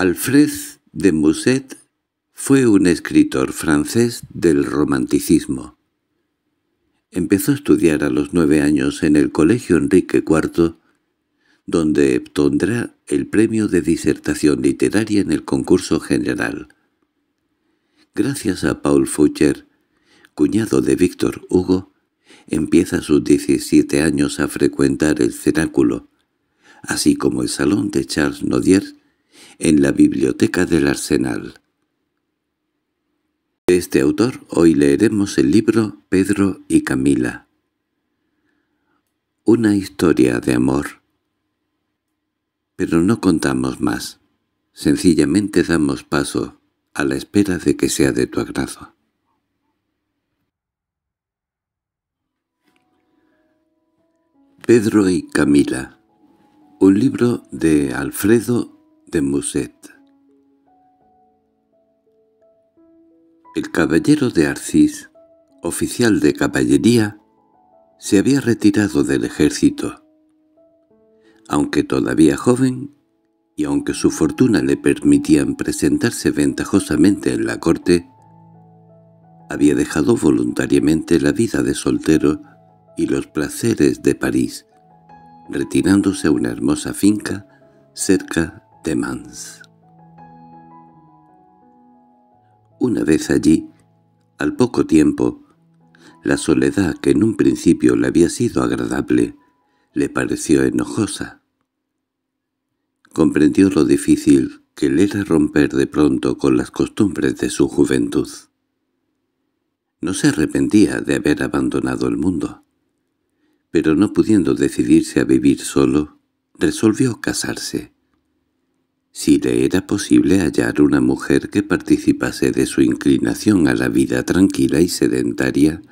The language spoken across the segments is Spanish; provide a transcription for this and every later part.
Alfred de Musset fue un escritor francés del romanticismo. Empezó a estudiar a los nueve años en el Colegio Enrique IV, donde obtendrá el premio de disertación literaria en el concurso general. Gracias a Paul Foucher, cuñado de Víctor Hugo, empieza a sus 17 años a frecuentar el cenáculo, así como el salón de Charles Nodier en la biblioteca del Arsenal. De este autor hoy leeremos el libro Pedro y Camila. Una historia de amor. Pero no contamos más. Sencillamente damos paso a la espera de que sea de tu agrado. Pedro y Camila Un libro de Alfredo de Musset. El caballero de Arcis, oficial de caballería, se había retirado del ejército. Aunque todavía joven, y aunque su fortuna le permitían presentarse ventajosamente en la corte, había dejado voluntariamente la vida de soltero y los placeres de París, retirándose a una hermosa finca cerca una vez allí, al poco tiempo, la soledad que en un principio le había sido agradable le pareció enojosa. Comprendió lo difícil que le era romper de pronto con las costumbres de su juventud. No se arrepentía de haber abandonado el mundo, pero no pudiendo decidirse a vivir solo, resolvió casarse si le era posible hallar una mujer que participase de su inclinación a la vida tranquila y sedentaria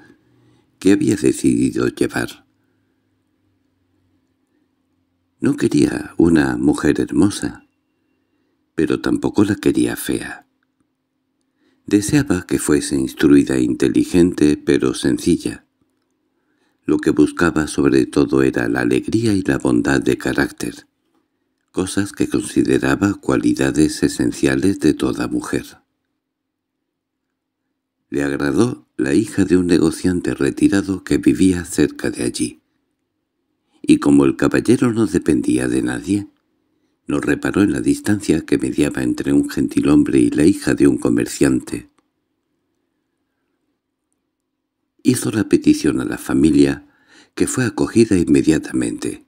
que había decidido llevar. No quería una mujer hermosa, pero tampoco la quería fea. Deseaba que fuese instruida e inteligente, pero sencilla. Lo que buscaba sobre todo era la alegría y la bondad de carácter cosas que consideraba cualidades esenciales de toda mujer. Le agradó la hija de un negociante retirado que vivía cerca de allí. Y como el caballero no dependía de nadie, no reparó en la distancia que mediaba entre un gentilhombre y la hija de un comerciante. Hizo la petición a la familia, que fue acogida inmediatamente.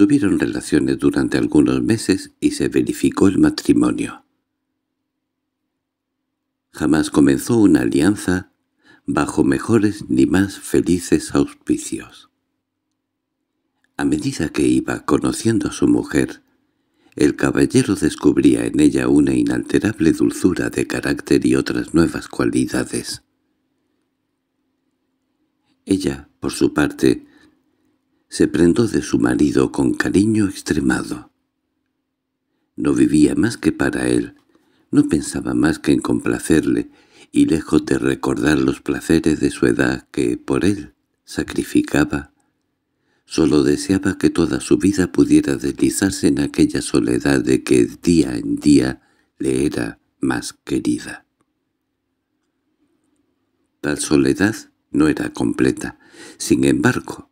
Tuvieron relaciones durante algunos meses y se verificó el matrimonio. Jamás comenzó una alianza bajo mejores ni más felices auspicios. A medida que iba conociendo a su mujer, el caballero descubría en ella una inalterable dulzura de carácter y otras nuevas cualidades. Ella, por su parte, se prendó de su marido con cariño extremado. No vivía más que para él, no pensaba más que en complacerle, y lejos de recordar los placeres de su edad que, por él, sacrificaba, solo deseaba que toda su vida pudiera deslizarse en aquella soledad de que día en día le era más querida. Tal soledad no era completa, sin embargo,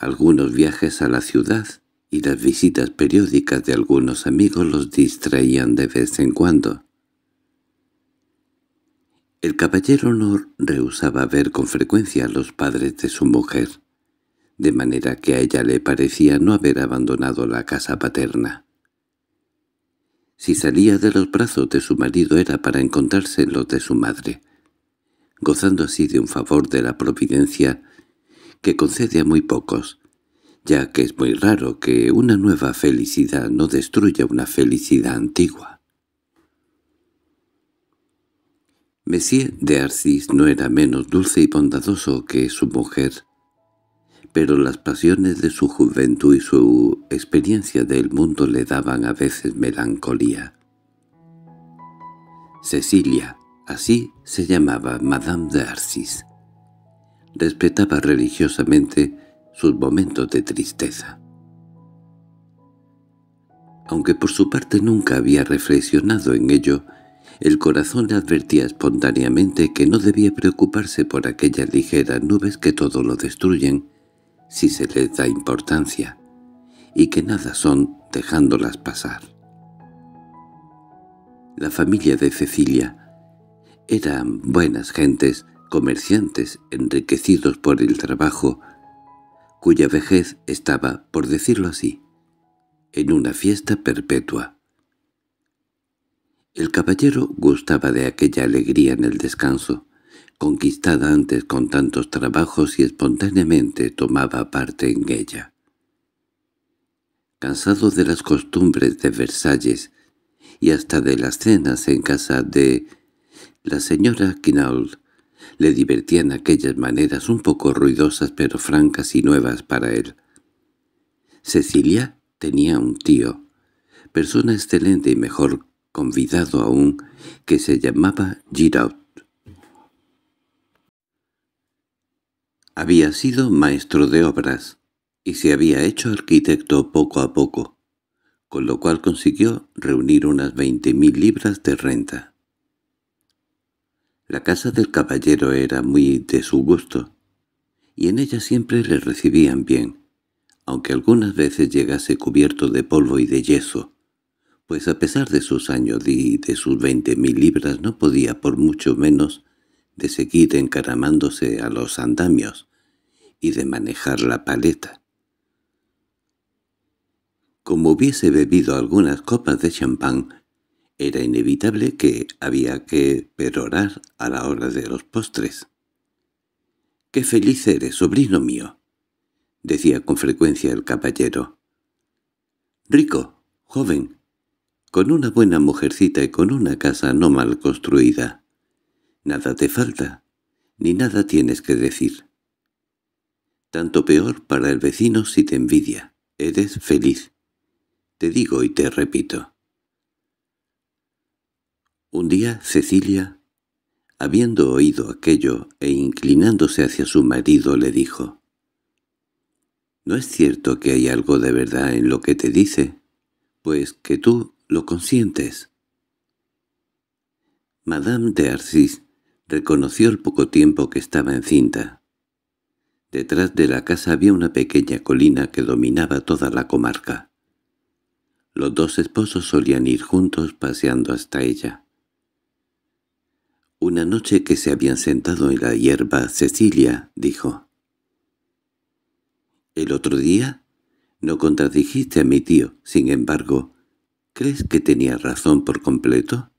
algunos viajes a la ciudad y las visitas periódicas de algunos amigos los distraían de vez en cuando. El caballero Honor rehusaba ver con frecuencia a los padres de su mujer, de manera que a ella le parecía no haber abandonado la casa paterna. Si salía de los brazos de su marido era para encontrarse en los de su madre, gozando así de un favor de la providencia que concede a muy pocos, ya que es muy raro que una nueva felicidad no destruya una felicidad antigua. Messier de Arcis no era menos dulce y bondadoso que su mujer, pero las pasiones de su juventud y su experiencia del mundo le daban a veces melancolía. Cecilia, así se llamaba Madame de Arcis, respetaba religiosamente sus momentos de tristeza. Aunque por su parte nunca había reflexionado en ello, el corazón le advertía espontáneamente que no debía preocuparse por aquellas ligeras nubes que todo lo destruyen si se les da importancia, y que nada son dejándolas pasar. La familia de Cecilia eran buenas gentes, comerciantes enriquecidos por el trabajo cuya vejez estaba, por decirlo así, en una fiesta perpetua. El caballero gustaba de aquella alegría en el descanso, conquistada antes con tantos trabajos y espontáneamente tomaba parte en ella. Cansado de las costumbres de Versalles y hasta de las cenas en casa de la señora Quinault, le divertían aquellas maneras un poco ruidosas pero francas y nuevas para él. Cecilia tenía un tío, persona excelente y mejor convidado aún, que se llamaba Giraud. Había sido maestro de obras y se había hecho arquitecto poco a poco, con lo cual consiguió reunir unas veinte mil libras de renta. La casa del caballero era muy de su gusto, y en ella siempre le recibían bien, aunque algunas veces llegase cubierto de polvo y de yeso, pues a pesar de sus años y de sus veinte mil libras no podía por mucho menos de seguir encaramándose a los andamios y de manejar la paleta. Como hubiese bebido algunas copas de champán, era inevitable que había que perorar a la hora de los postres. —¡Qué feliz eres, sobrino mío! —decía con frecuencia el caballero. —Rico, joven, con una buena mujercita y con una casa no mal construida. Nada te falta, ni nada tienes que decir. Tanto peor para el vecino si te envidia. Eres feliz. Te digo y te repito. Un día Cecilia, habiendo oído aquello e inclinándose hacia su marido, le dijo, «¿No es cierto que hay algo de verdad en lo que te dice? Pues que tú lo consientes». Madame de Arcis reconoció el poco tiempo que estaba encinta. Detrás de la casa había una pequeña colina que dominaba toda la comarca. Los dos esposos solían ir juntos paseando hasta ella. Una noche que se habían sentado en la hierba, Cecilia dijo. «¿El otro día? No contradijiste a mi tío, sin embargo. ¿Crees que tenía razón por completo?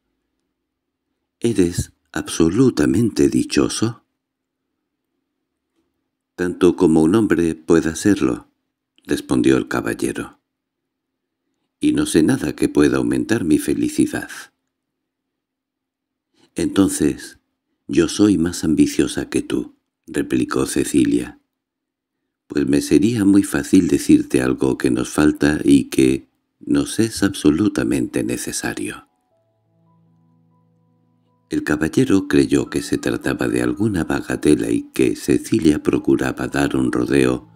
¿Eres absolutamente dichoso?» «Tanto como un hombre pueda serlo», respondió el caballero. «Y no sé nada que pueda aumentar mi felicidad». Entonces, yo soy más ambiciosa que tú, replicó Cecilia. Pues me sería muy fácil decirte algo que nos falta y que nos es absolutamente necesario. El caballero creyó que se trataba de alguna bagatela y que Cecilia procuraba dar un rodeo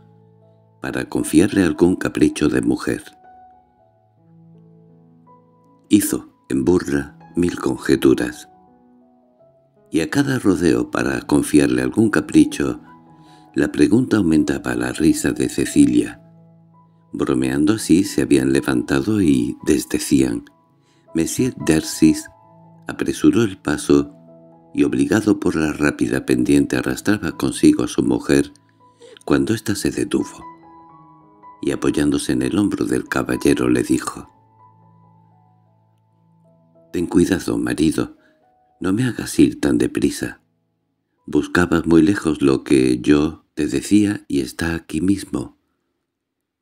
para confiarle algún capricho de mujer. Hizo, en burla, mil conjeturas, y a cada rodeo para confiarle algún capricho, la pregunta aumentaba la risa de Cecilia. Bromeando así se habían levantado y desdecían. Monsieur Dersis apresuró el paso y obligado por la rápida pendiente arrastraba consigo a su mujer cuando ésta se detuvo. Y apoyándose en el hombro del caballero le dijo «Ten cuidado, marido, no me hagas ir tan deprisa. Buscabas muy lejos lo que yo te decía y está aquí mismo,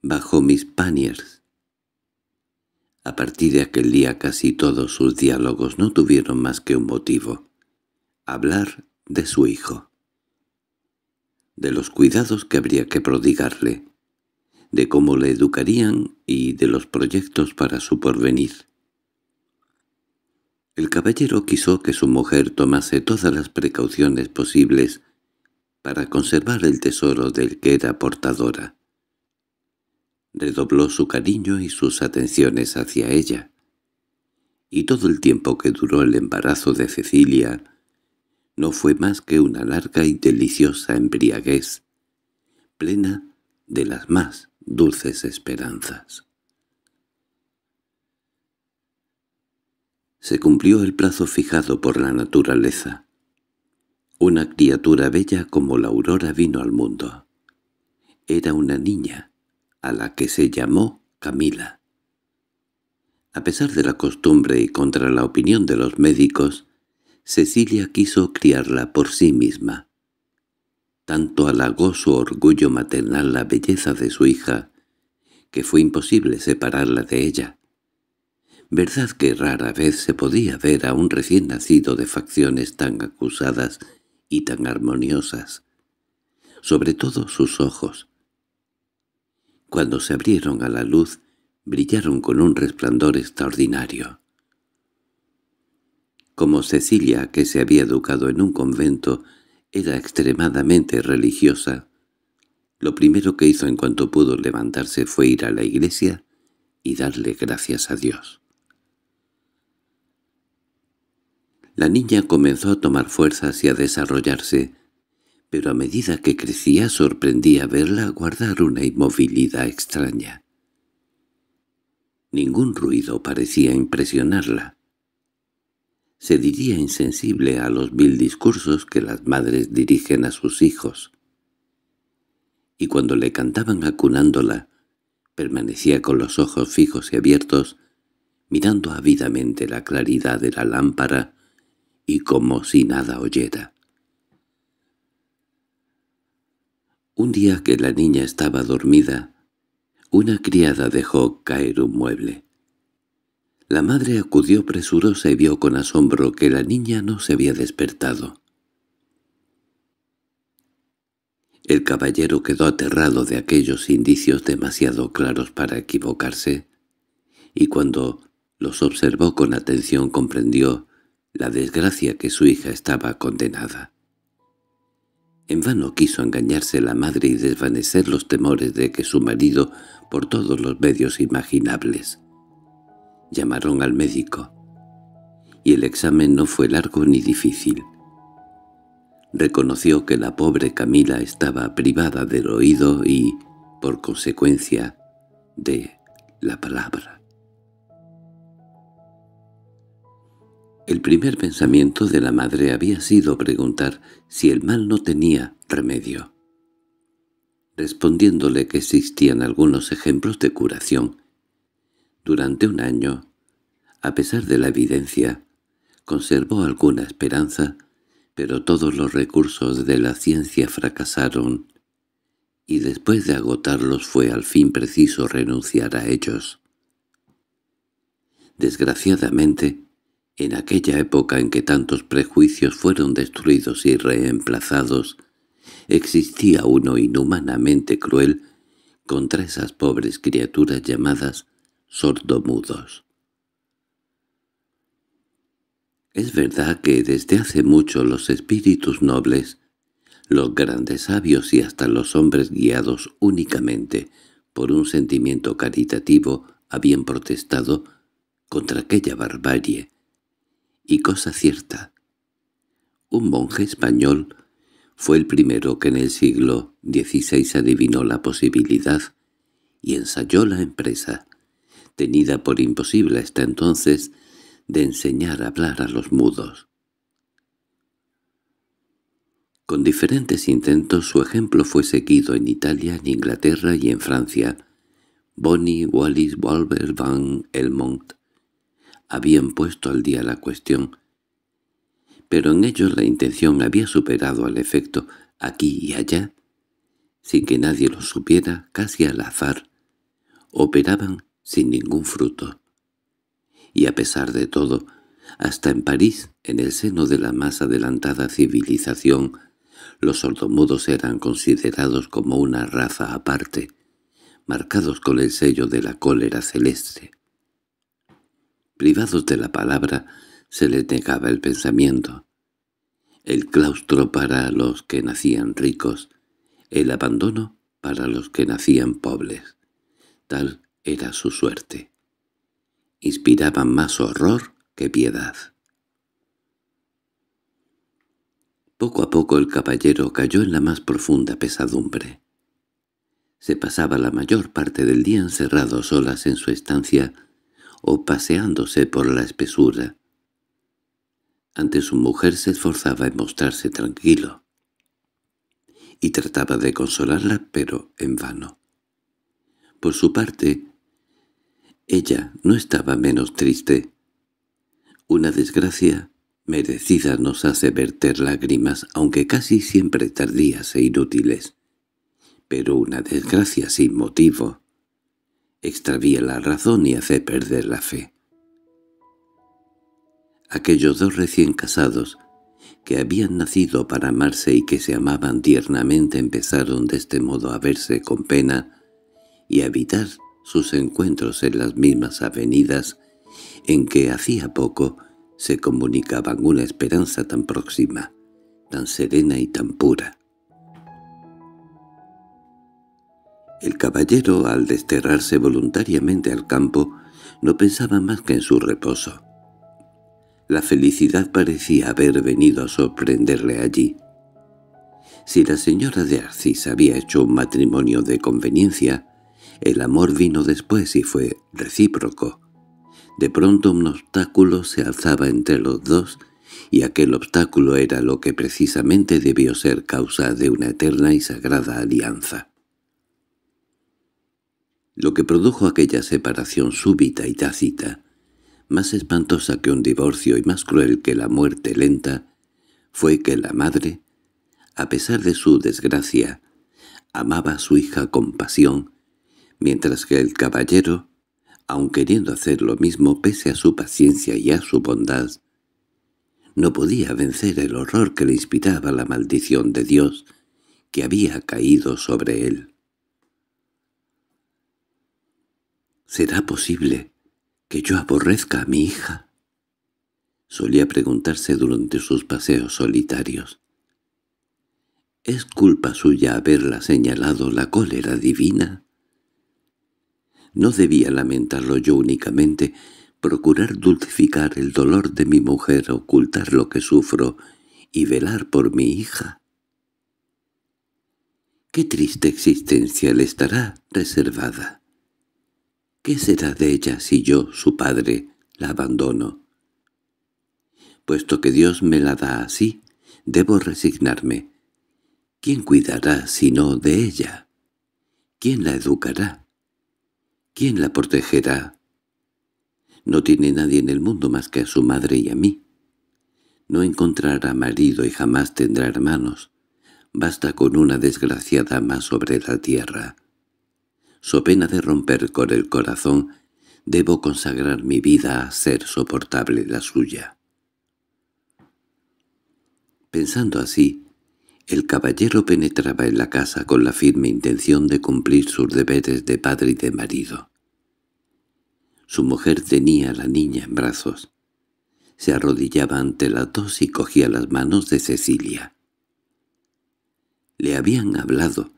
bajo mis paniers. A partir de aquel día casi todos sus diálogos no tuvieron más que un motivo. Hablar de su hijo. De los cuidados que habría que prodigarle. De cómo le educarían y de los proyectos para su porvenir. El caballero quiso que su mujer tomase todas las precauciones posibles para conservar el tesoro del que era portadora. Redobló su cariño y sus atenciones hacia ella, y todo el tiempo que duró el embarazo de Cecilia no fue más que una larga y deliciosa embriaguez, plena de las más dulces esperanzas. Se cumplió el plazo fijado por la naturaleza. Una criatura bella como la aurora vino al mundo. Era una niña, a la que se llamó Camila. A pesar de la costumbre y contra la opinión de los médicos, Cecilia quiso criarla por sí misma. Tanto halagó su orgullo maternal la belleza de su hija, que fue imposible separarla de ella. Verdad que rara vez se podía ver a un recién nacido de facciones tan acusadas y tan armoniosas, sobre todo sus ojos. Cuando se abrieron a la luz, brillaron con un resplandor extraordinario. Como Cecilia, que se había educado en un convento, era extremadamente religiosa, lo primero que hizo en cuanto pudo levantarse fue ir a la iglesia y darle gracias a Dios. La niña comenzó a tomar fuerzas y a desarrollarse, pero a medida que crecía sorprendía verla guardar una inmovilidad extraña. Ningún ruido parecía impresionarla. Se diría insensible a los mil discursos que las madres dirigen a sus hijos. Y cuando le cantaban acunándola, permanecía con los ojos fijos y abiertos, mirando ávidamente la claridad de la lámpara y como si nada oyera. Un día que la niña estaba dormida, una criada dejó caer un mueble. La madre acudió presurosa y vio con asombro que la niña no se había despertado. El caballero quedó aterrado de aquellos indicios demasiado claros para equivocarse, y cuando los observó con atención comprendió la desgracia que su hija estaba condenada. En vano quiso engañarse la madre y desvanecer los temores de que su marido por todos los medios imaginables. Llamaron al médico, y el examen no fue largo ni difícil. Reconoció que la pobre Camila estaba privada del oído y, por consecuencia, de la palabra. El primer pensamiento de la madre había sido preguntar si el mal no tenía remedio. Respondiéndole que existían algunos ejemplos de curación. Durante un año, a pesar de la evidencia, conservó alguna esperanza, pero todos los recursos de la ciencia fracasaron, y después de agotarlos fue al fin preciso renunciar a ellos. Desgraciadamente, en aquella época en que tantos prejuicios fueron destruidos y reemplazados, existía uno inhumanamente cruel contra esas pobres criaturas llamadas sordomudos. Es verdad que desde hace mucho los espíritus nobles, los grandes sabios y hasta los hombres guiados únicamente por un sentimiento caritativo habían protestado contra aquella barbarie, y cosa cierta. Un monje español fue el primero que en el siglo XVI adivinó la posibilidad y ensayó la empresa, tenida por imposible hasta entonces, de enseñar a hablar a los mudos. Con diferentes intentos su ejemplo fue seguido en Italia, en Inglaterra y en Francia. Bonnie, Wallis, Walber, Van Elmont habían puesto al día la cuestión, pero en ellos la intención había superado al efecto aquí y allá, sin que nadie lo supiera, casi al azar, operaban sin ningún fruto. Y a pesar de todo, hasta en París, en el seno de la más adelantada civilización, los sordomudos eran considerados como una raza aparte, marcados con el sello de la cólera celeste privados de la palabra, se les negaba el pensamiento. El claustro para los que nacían ricos, el abandono para los que nacían pobres. Tal era su suerte. Inspiraban más horror que piedad. Poco a poco el caballero cayó en la más profunda pesadumbre. Se pasaba la mayor parte del día encerrado solas en su estancia, o paseándose por la espesura. Ante su mujer se esforzaba en mostrarse tranquilo y trataba de consolarla, pero en vano. Por su parte, ella no estaba menos triste. Una desgracia merecida nos hace verter lágrimas, aunque casi siempre tardías e inútiles. Pero una desgracia sin motivo extravía la razón y hace perder la fe. Aquellos dos recién casados, que habían nacido para amarse y que se amaban tiernamente empezaron de este modo a verse con pena y a evitar sus encuentros en las mismas avenidas en que hacía poco se comunicaban una esperanza tan próxima, tan serena y tan pura. El caballero, al desterrarse voluntariamente al campo, no pensaba más que en su reposo. La felicidad parecía haber venido a sorprenderle allí. Si la señora de Arcis había hecho un matrimonio de conveniencia, el amor vino después y fue recíproco. De pronto un obstáculo se alzaba entre los dos y aquel obstáculo era lo que precisamente debió ser causa de una eterna y sagrada alianza. Lo que produjo aquella separación súbita y tácita, más espantosa que un divorcio y más cruel que la muerte lenta, fue que la madre, a pesar de su desgracia, amaba a su hija con pasión, mientras que el caballero, aun queriendo hacer lo mismo pese a su paciencia y a su bondad, no podía vencer el horror que le inspiraba la maldición de Dios que había caído sobre él. ¿Será posible que yo aborrezca a mi hija? Solía preguntarse durante sus paseos solitarios. ¿Es culpa suya haberla señalado la cólera divina? No debía lamentarlo yo únicamente, procurar dulcificar el dolor de mi mujer, ocultar lo que sufro y velar por mi hija. Qué triste existencia le estará reservada. ¿Qué será de ella si yo, su padre, la abandono? Puesto que Dios me la da así, debo resignarme. ¿Quién cuidará sino de ella? ¿Quién la educará? ¿Quién la protegerá? No tiene nadie en el mundo más que a su madre y a mí. No encontrará marido y jamás tendrá hermanos. Basta con una desgraciada más sobre la tierra so pena de romper con el corazón, debo consagrar mi vida a ser soportable la suya. Pensando así, el caballero penetraba en la casa con la firme intención de cumplir sus deberes de padre y de marido. Su mujer tenía a la niña en brazos. Se arrodillaba ante las dos y cogía las manos de Cecilia. Le habían hablado,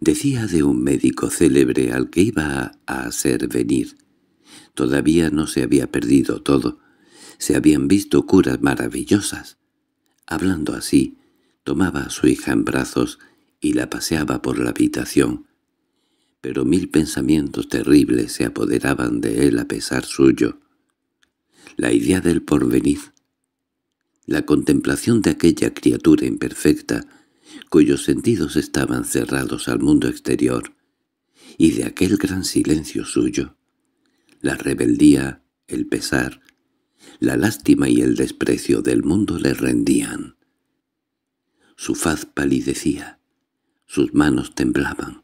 Decía de un médico célebre al que iba a hacer venir. Todavía no se había perdido todo. Se habían visto curas maravillosas. Hablando así, tomaba a su hija en brazos y la paseaba por la habitación. Pero mil pensamientos terribles se apoderaban de él a pesar suyo. La idea del porvenir, la contemplación de aquella criatura imperfecta, cuyos sentidos estaban cerrados al mundo exterior, y de aquel gran silencio suyo, la rebeldía, el pesar, la lástima y el desprecio del mundo le rendían. Su faz palidecía, sus manos temblaban,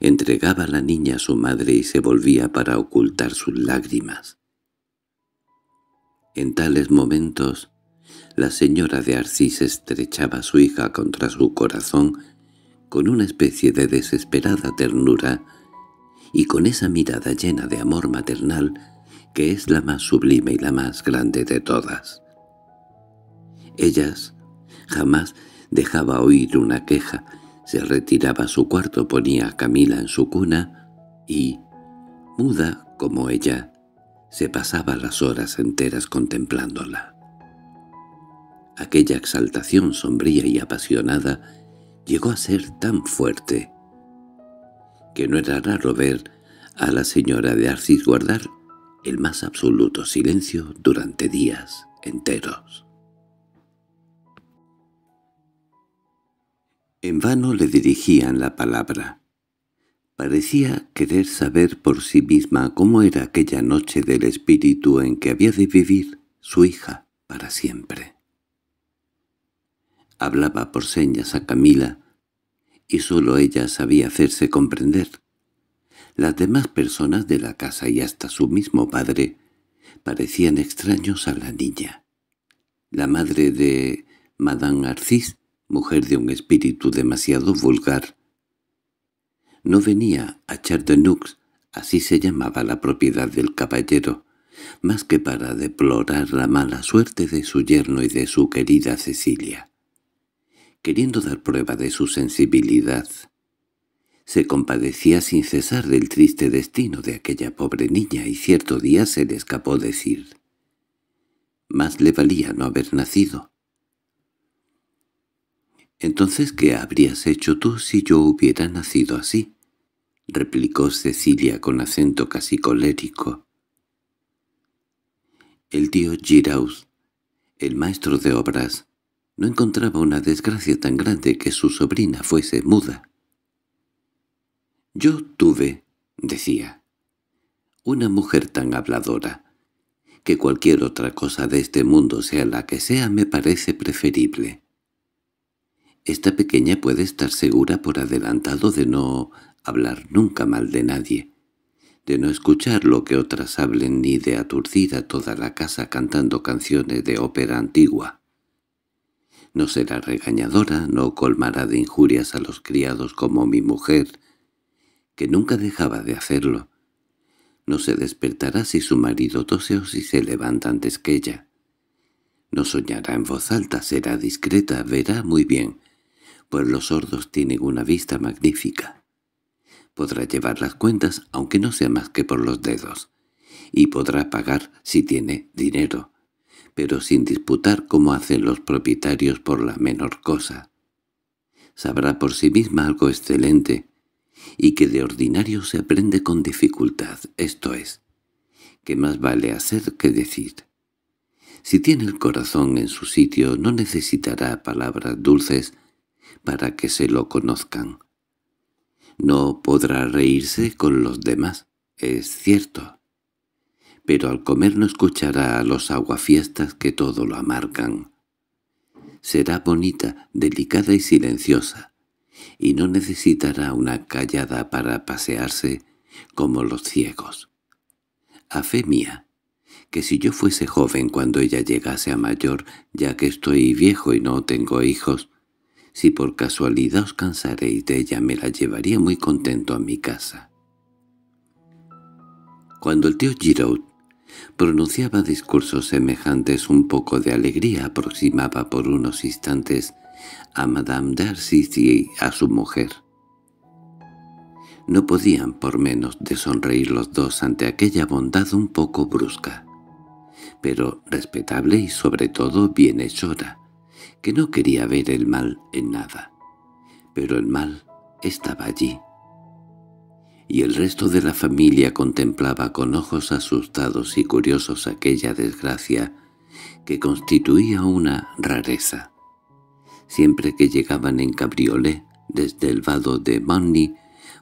entregaba la niña a su madre y se volvía para ocultar sus lágrimas. En tales momentos, la señora de Arcis estrechaba a su hija contra su corazón con una especie de desesperada ternura y con esa mirada llena de amor maternal que es la más sublime y la más grande de todas. Ellas jamás dejaba oír una queja, se retiraba a su cuarto, ponía a Camila en su cuna y, muda como ella, se pasaba las horas enteras contemplándola. Aquella exaltación sombría y apasionada llegó a ser tan fuerte que no era raro ver a la señora de Arcis guardar el más absoluto silencio durante días enteros. En vano le dirigían la palabra. Parecía querer saber por sí misma cómo era aquella noche del espíritu en que había de vivir su hija para siempre. Hablaba por señas a Camila, y sólo ella sabía hacerse comprender. Las demás personas de la casa y hasta su mismo padre parecían extraños a la niña. La madre de Madame Arcis, mujer de un espíritu demasiado vulgar, no venía a Chardenux, así se llamaba la propiedad del caballero, más que para deplorar la mala suerte de su yerno y de su querida Cecilia queriendo dar prueba de su sensibilidad. Se compadecía sin cesar del triste destino de aquella pobre niña y cierto día se le escapó decir «Más le valía no haber nacido». «Entonces, ¿qué habrías hecho tú si yo hubiera nacido así?» replicó Cecilia con acento casi colérico. El tío Giraud, el maestro de obras, no encontraba una desgracia tan grande que su sobrina fuese muda. «Yo tuve», decía, «una mujer tan habladora, que cualquier otra cosa de este mundo sea la que sea me parece preferible. Esta pequeña puede estar segura por adelantado de no hablar nunca mal de nadie» de no escuchar lo que otras hablen ni de aturdir a toda la casa cantando canciones de ópera antigua. No será regañadora, no colmará de injurias a los criados como mi mujer, que nunca dejaba de hacerlo. No se despertará si su marido tose o si se levanta antes que ella. No soñará en voz alta, será discreta, verá muy bien, pues los sordos tienen una vista magnífica. Podrá llevar las cuentas, aunque no sea más que por los dedos, y podrá pagar si tiene dinero pero sin disputar como hacen los propietarios por la menor cosa. Sabrá por sí misma algo excelente, y que de ordinario se aprende con dificultad, esto es, que más vale hacer que decir. Si tiene el corazón en su sitio no necesitará palabras dulces para que se lo conozcan. No podrá reírse con los demás, es cierto, pero al comer no escuchará a los aguafiestas que todo lo amargan. Será bonita, delicada y silenciosa, y no necesitará una callada para pasearse como los ciegos. A fe mía, que si yo fuese joven cuando ella llegase a mayor, ya que estoy viejo y no tengo hijos, si por casualidad os cansaréis de ella me la llevaría muy contento a mi casa. Cuando el tío Giraud pronunciaba discursos semejantes, un poco de alegría aproximaba por unos instantes a Madame Darcy y a su mujer. No podían por menos de sonreír los dos ante aquella bondad un poco brusca, pero respetable y sobre todo bienhechora, que no quería ver el mal en nada. Pero el mal estaba allí, y el resto de la familia contemplaba con ojos asustados y curiosos aquella desgracia que constituía una rareza. Siempre que llegaban en cabriolé desde el vado de Manni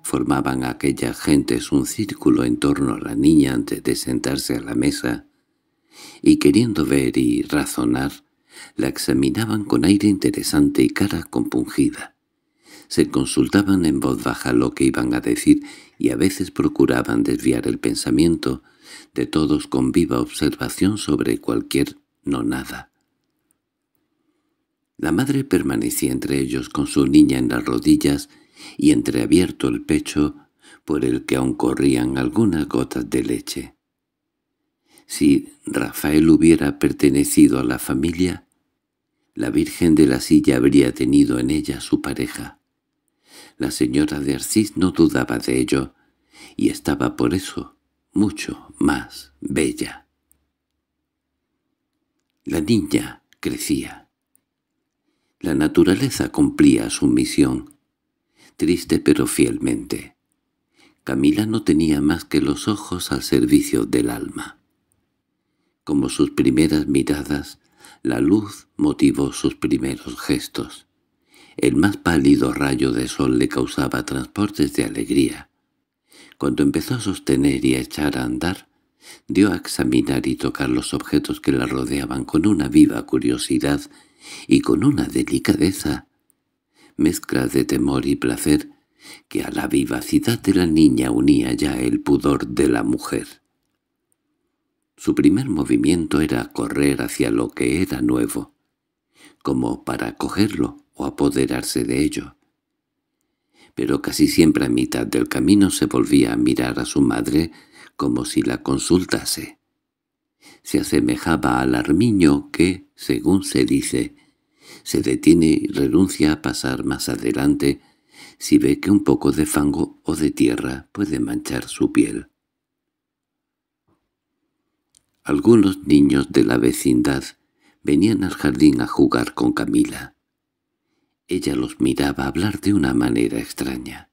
formaban aquellas gentes un círculo en torno a la niña antes de sentarse a la mesa, y queriendo ver y razonar, la examinaban con aire interesante y cara compungida. Se consultaban en voz baja lo que iban a decir y a veces procuraban desviar el pensamiento de todos con viva observación sobre cualquier no nada. La madre permanecía entre ellos con su niña en las rodillas y entreabierto el pecho por el que aún corrían algunas gotas de leche. Si Rafael hubiera pertenecido a la familia, la Virgen de la Silla habría tenido en ella su pareja. La señora de Arcis no dudaba de ello, y estaba por eso mucho más bella. La niña crecía. La naturaleza cumplía su misión, triste pero fielmente. Camila no tenía más que los ojos al servicio del alma. Como sus primeras miradas, la luz motivó sus primeros gestos. El más pálido rayo de sol le causaba transportes de alegría. Cuando empezó a sostener y a echar a andar, dio a examinar y tocar los objetos que la rodeaban con una viva curiosidad y con una delicadeza, mezcla de temor y placer, que a la vivacidad de la niña unía ya el pudor de la mujer. Su primer movimiento era correr hacia lo que era nuevo, como para cogerlo, o apoderarse de ello. Pero casi siempre a mitad del camino se volvía a mirar a su madre como si la consultase. Se asemejaba al armiño que, según se dice, se detiene y renuncia a pasar más adelante si ve que un poco de fango o de tierra puede manchar su piel. Algunos niños de la vecindad venían al jardín a jugar con Camila. Ella los miraba hablar de una manera extraña.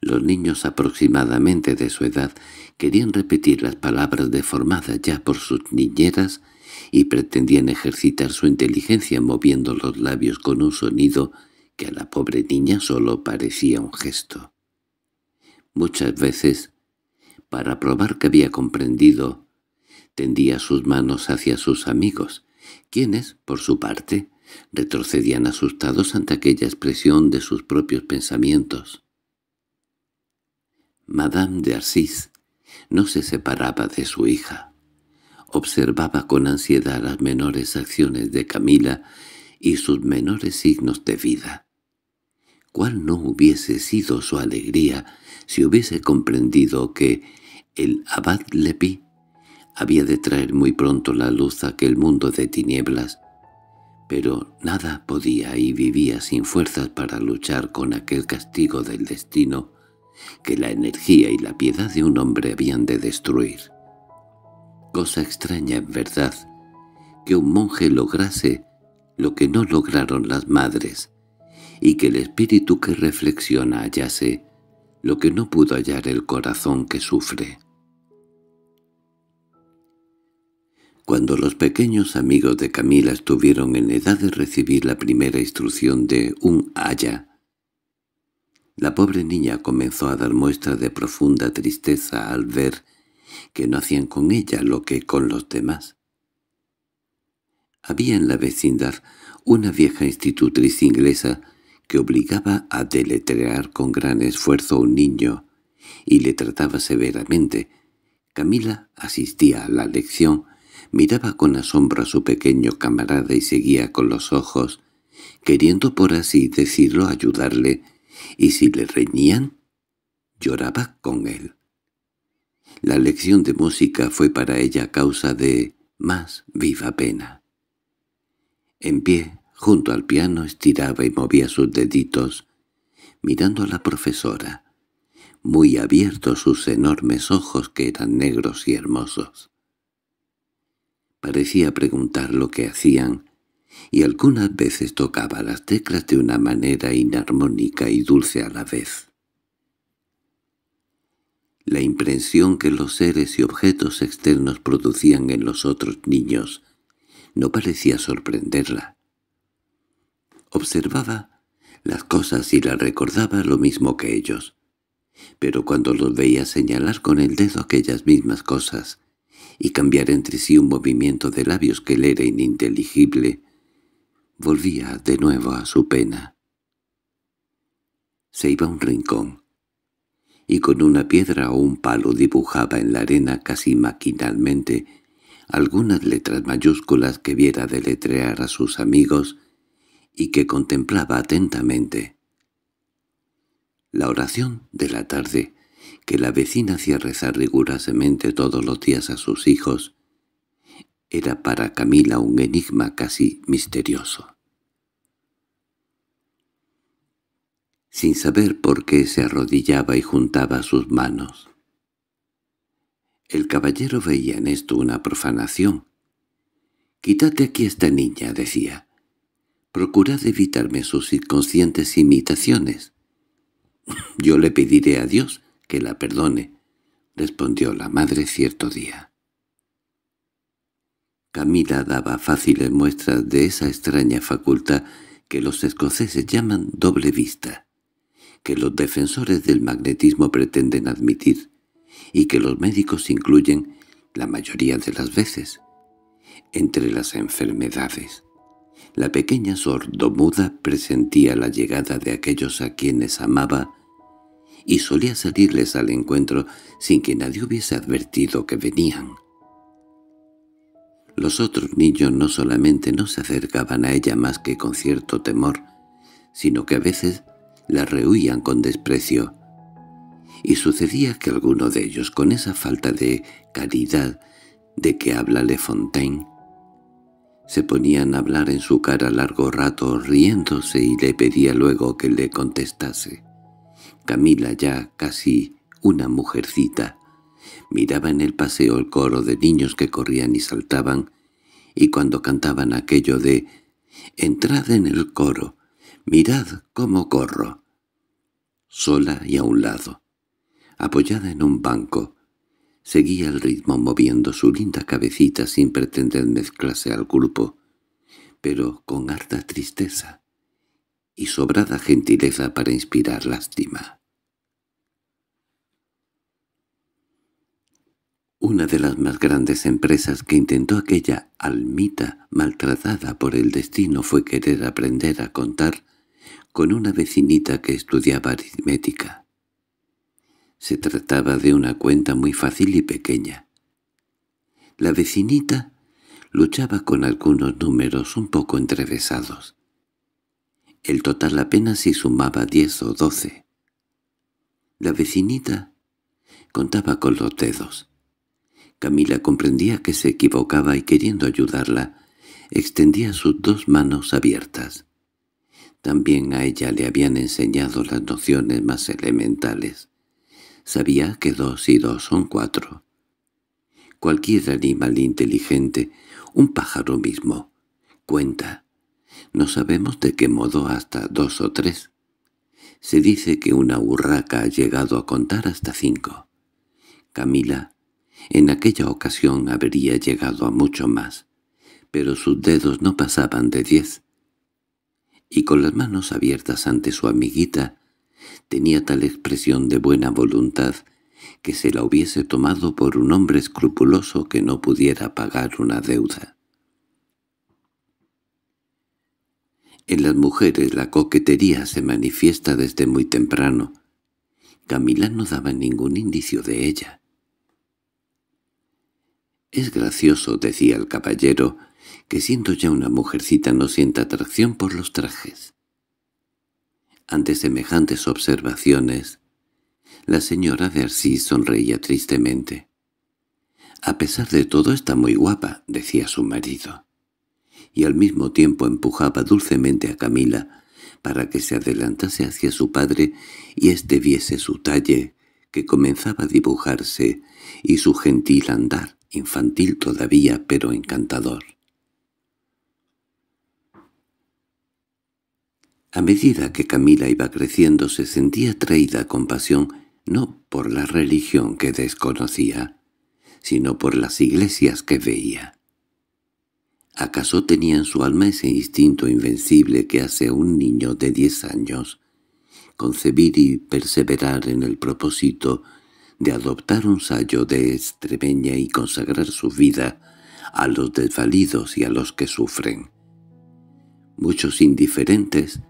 Los niños aproximadamente de su edad querían repetir las palabras deformadas ya por sus niñeras y pretendían ejercitar su inteligencia moviendo los labios con un sonido que a la pobre niña solo parecía un gesto. Muchas veces, para probar que había comprendido, tendía sus manos hacia sus amigos, quienes, por su parte, Retrocedían asustados ante aquella expresión de sus propios pensamientos. Madame de Arcis no se separaba de su hija. Observaba con ansiedad las menores acciones de Camila y sus menores signos de vida. ¿Cuál no hubiese sido su alegría si hubiese comprendido que el abad Lepi había de traer muy pronto la luz a aquel mundo de tinieblas pero nada podía y vivía sin fuerzas para luchar con aquel castigo del destino que la energía y la piedad de un hombre habían de destruir. Cosa extraña en verdad, que un monje lograse lo que no lograron las madres, y que el espíritu que reflexiona hallase lo que no pudo hallar el corazón que sufre. Cuando los pequeños amigos de Camila estuvieron en edad de recibir la primera instrucción de un haya, la pobre niña comenzó a dar muestra de profunda tristeza al ver que no hacían con ella lo que con los demás. Había en la vecindad una vieja institutriz inglesa que obligaba a deletrear con gran esfuerzo a un niño y le trataba severamente. Camila asistía a la lección Miraba con asombro a su pequeño camarada y seguía con los ojos, queriendo por así decirlo ayudarle, y si le reñían, lloraba con él. La lección de música fue para ella causa de más viva pena. En pie, junto al piano, estiraba y movía sus deditos, mirando a la profesora, muy abiertos sus enormes ojos que eran negros y hermosos. Parecía preguntar lo que hacían, y algunas veces tocaba las teclas de una manera inarmónica y dulce a la vez. La impresión que los seres y objetos externos producían en los otros niños no parecía sorprenderla. Observaba las cosas y las recordaba lo mismo que ellos, pero cuando los veía señalar con el dedo aquellas mismas cosas, y cambiar entre sí un movimiento de labios que le era ininteligible, volvía de nuevo a su pena. Se iba a un rincón, y con una piedra o un palo dibujaba en la arena casi maquinalmente algunas letras mayúsculas que viera deletrear a sus amigos y que contemplaba atentamente. La oración de la tarde que la vecina hacía rezar rigurosamente todos los días a sus hijos, era para Camila un enigma casi misterioso. Sin saber por qué se arrodillaba y juntaba sus manos. El caballero veía en esto una profanación. «Quítate aquí esta niña», decía. «Procurad evitarme sus inconscientes imitaciones. Yo le pediré a Dios la perdone, respondió la madre cierto día. Camila daba fáciles muestras de esa extraña facultad que los escoceses llaman doble vista, que los defensores del magnetismo pretenden admitir, y que los médicos incluyen la mayoría de las veces. Entre las enfermedades, la pequeña sordomuda presentía la llegada de aquellos a quienes amaba y solía salirles al encuentro sin que nadie hubiese advertido que venían. Los otros niños no solamente no se acercaban a ella más que con cierto temor, sino que a veces la rehuían con desprecio. Y sucedía que alguno de ellos, con esa falta de caridad de que habla Le Fontaine, se ponían a hablar en su cara largo rato riéndose y le pedía luego que le contestase. Camila ya casi una mujercita. Miraba en el paseo el coro de niños que corrían y saltaban, y cuando cantaban aquello de «Entrad en el coro, mirad cómo corro», sola y a un lado, apoyada en un banco, seguía el ritmo moviendo su linda cabecita sin pretender mezclarse al grupo, pero con harta tristeza y sobrada gentileza para inspirar lástima. Una de las más grandes empresas que intentó aquella almita maltratada por el destino fue querer aprender a contar con una vecinita que estudiaba aritmética. Se trataba de una cuenta muy fácil y pequeña. La vecinita luchaba con algunos números un poco entrevesados. El total apenas si sumaba diez o doce. La vecinita contaba con los dedos. Camila comprendía que se equivocaba y queriendo ayudarla, extendía sus dos manos abiertas. También a ella le habían enseñado las nociones más elementales. Sabía que dos y dos son cuatro. Cualquier animal inteligente, un pájaro mismo, cuenta. No sabemos de qué modo hasta dos o tres. Se dice que una urraca ha llegado a contar hasta cinco. Camila, en aquella ocasión habría llegado a mucho más, pero sus dedos no pasaban de diez. Y con las manos abiertas ante su amiguita, tenía tal expresión de buena voluntad que se la hubiese tomado por un hombre escrupuloso que no pudiera pagar una deuda. En las mujeres la coquetería se manifiesta desde muy temprano. Camila no daba ningún indicio de ella. «Es gracioso», decía el caballero, «que siendo ya una mujercita no sienta atracción por los trajes». Ante semejantes observaciones, la señora de Arcis sonreía tristemente. «A pesar de todo está muy guapa», decía su marido y al mismo tiempo empujaba dulcemente a Camila para que se adelantase hacia su padre y éste viese su talle, que comenzaba a dibujarse, y su gentil andar, infantil todavía, pero encantador. A medida que Camila iba creciendo se sentía traída con pasión no por la religión que desconocía, sino por las iglesias que veía. ¿Acaso tenía en su alma ese instinto invencible que hace a un niño de diez años concebir y perseverar en el propósito de adoptar un sayo de Extremeña y consagrar su vida a los desvalidos y a los que sufren? Muchos indiferentes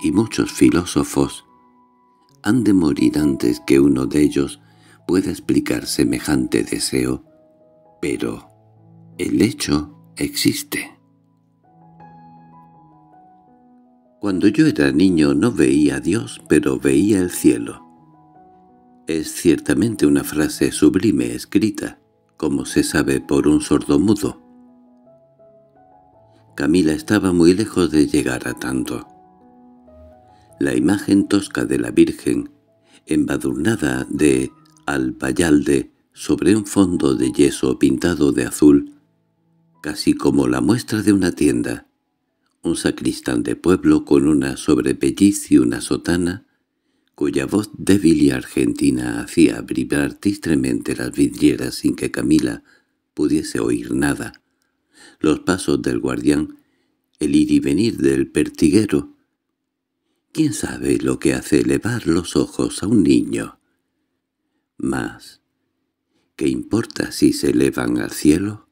y muchos filósofos han de morir antes que uno de ellos pueda explicar semejante deseo, pero el hecho existe. Cuando yo era niño no veía a Dios, pero veía el cielo. Es ciertamente una frase sublime escrita, como se sabe por un sordo mudo. Camila estaba muy lejos de llegar a tanto. La imagen tosca de la Virgen, embadurnada de albayalde sobre un fondo de yeso pintado de azul, casi como la muestra de una tienda. Un sacristán de pueblo con una sobrepelliz y una sotana, cuya voz débil y argentina hacía brillar tristemente las vidrieras sin que Camila pudiese oír nada. Los pasos del guardián, el ir y venir del pertiguero. ¿Quién sabe lo que hace elevar los ojos a un niño? Mas, ¿qué importa si se elevan al cielo?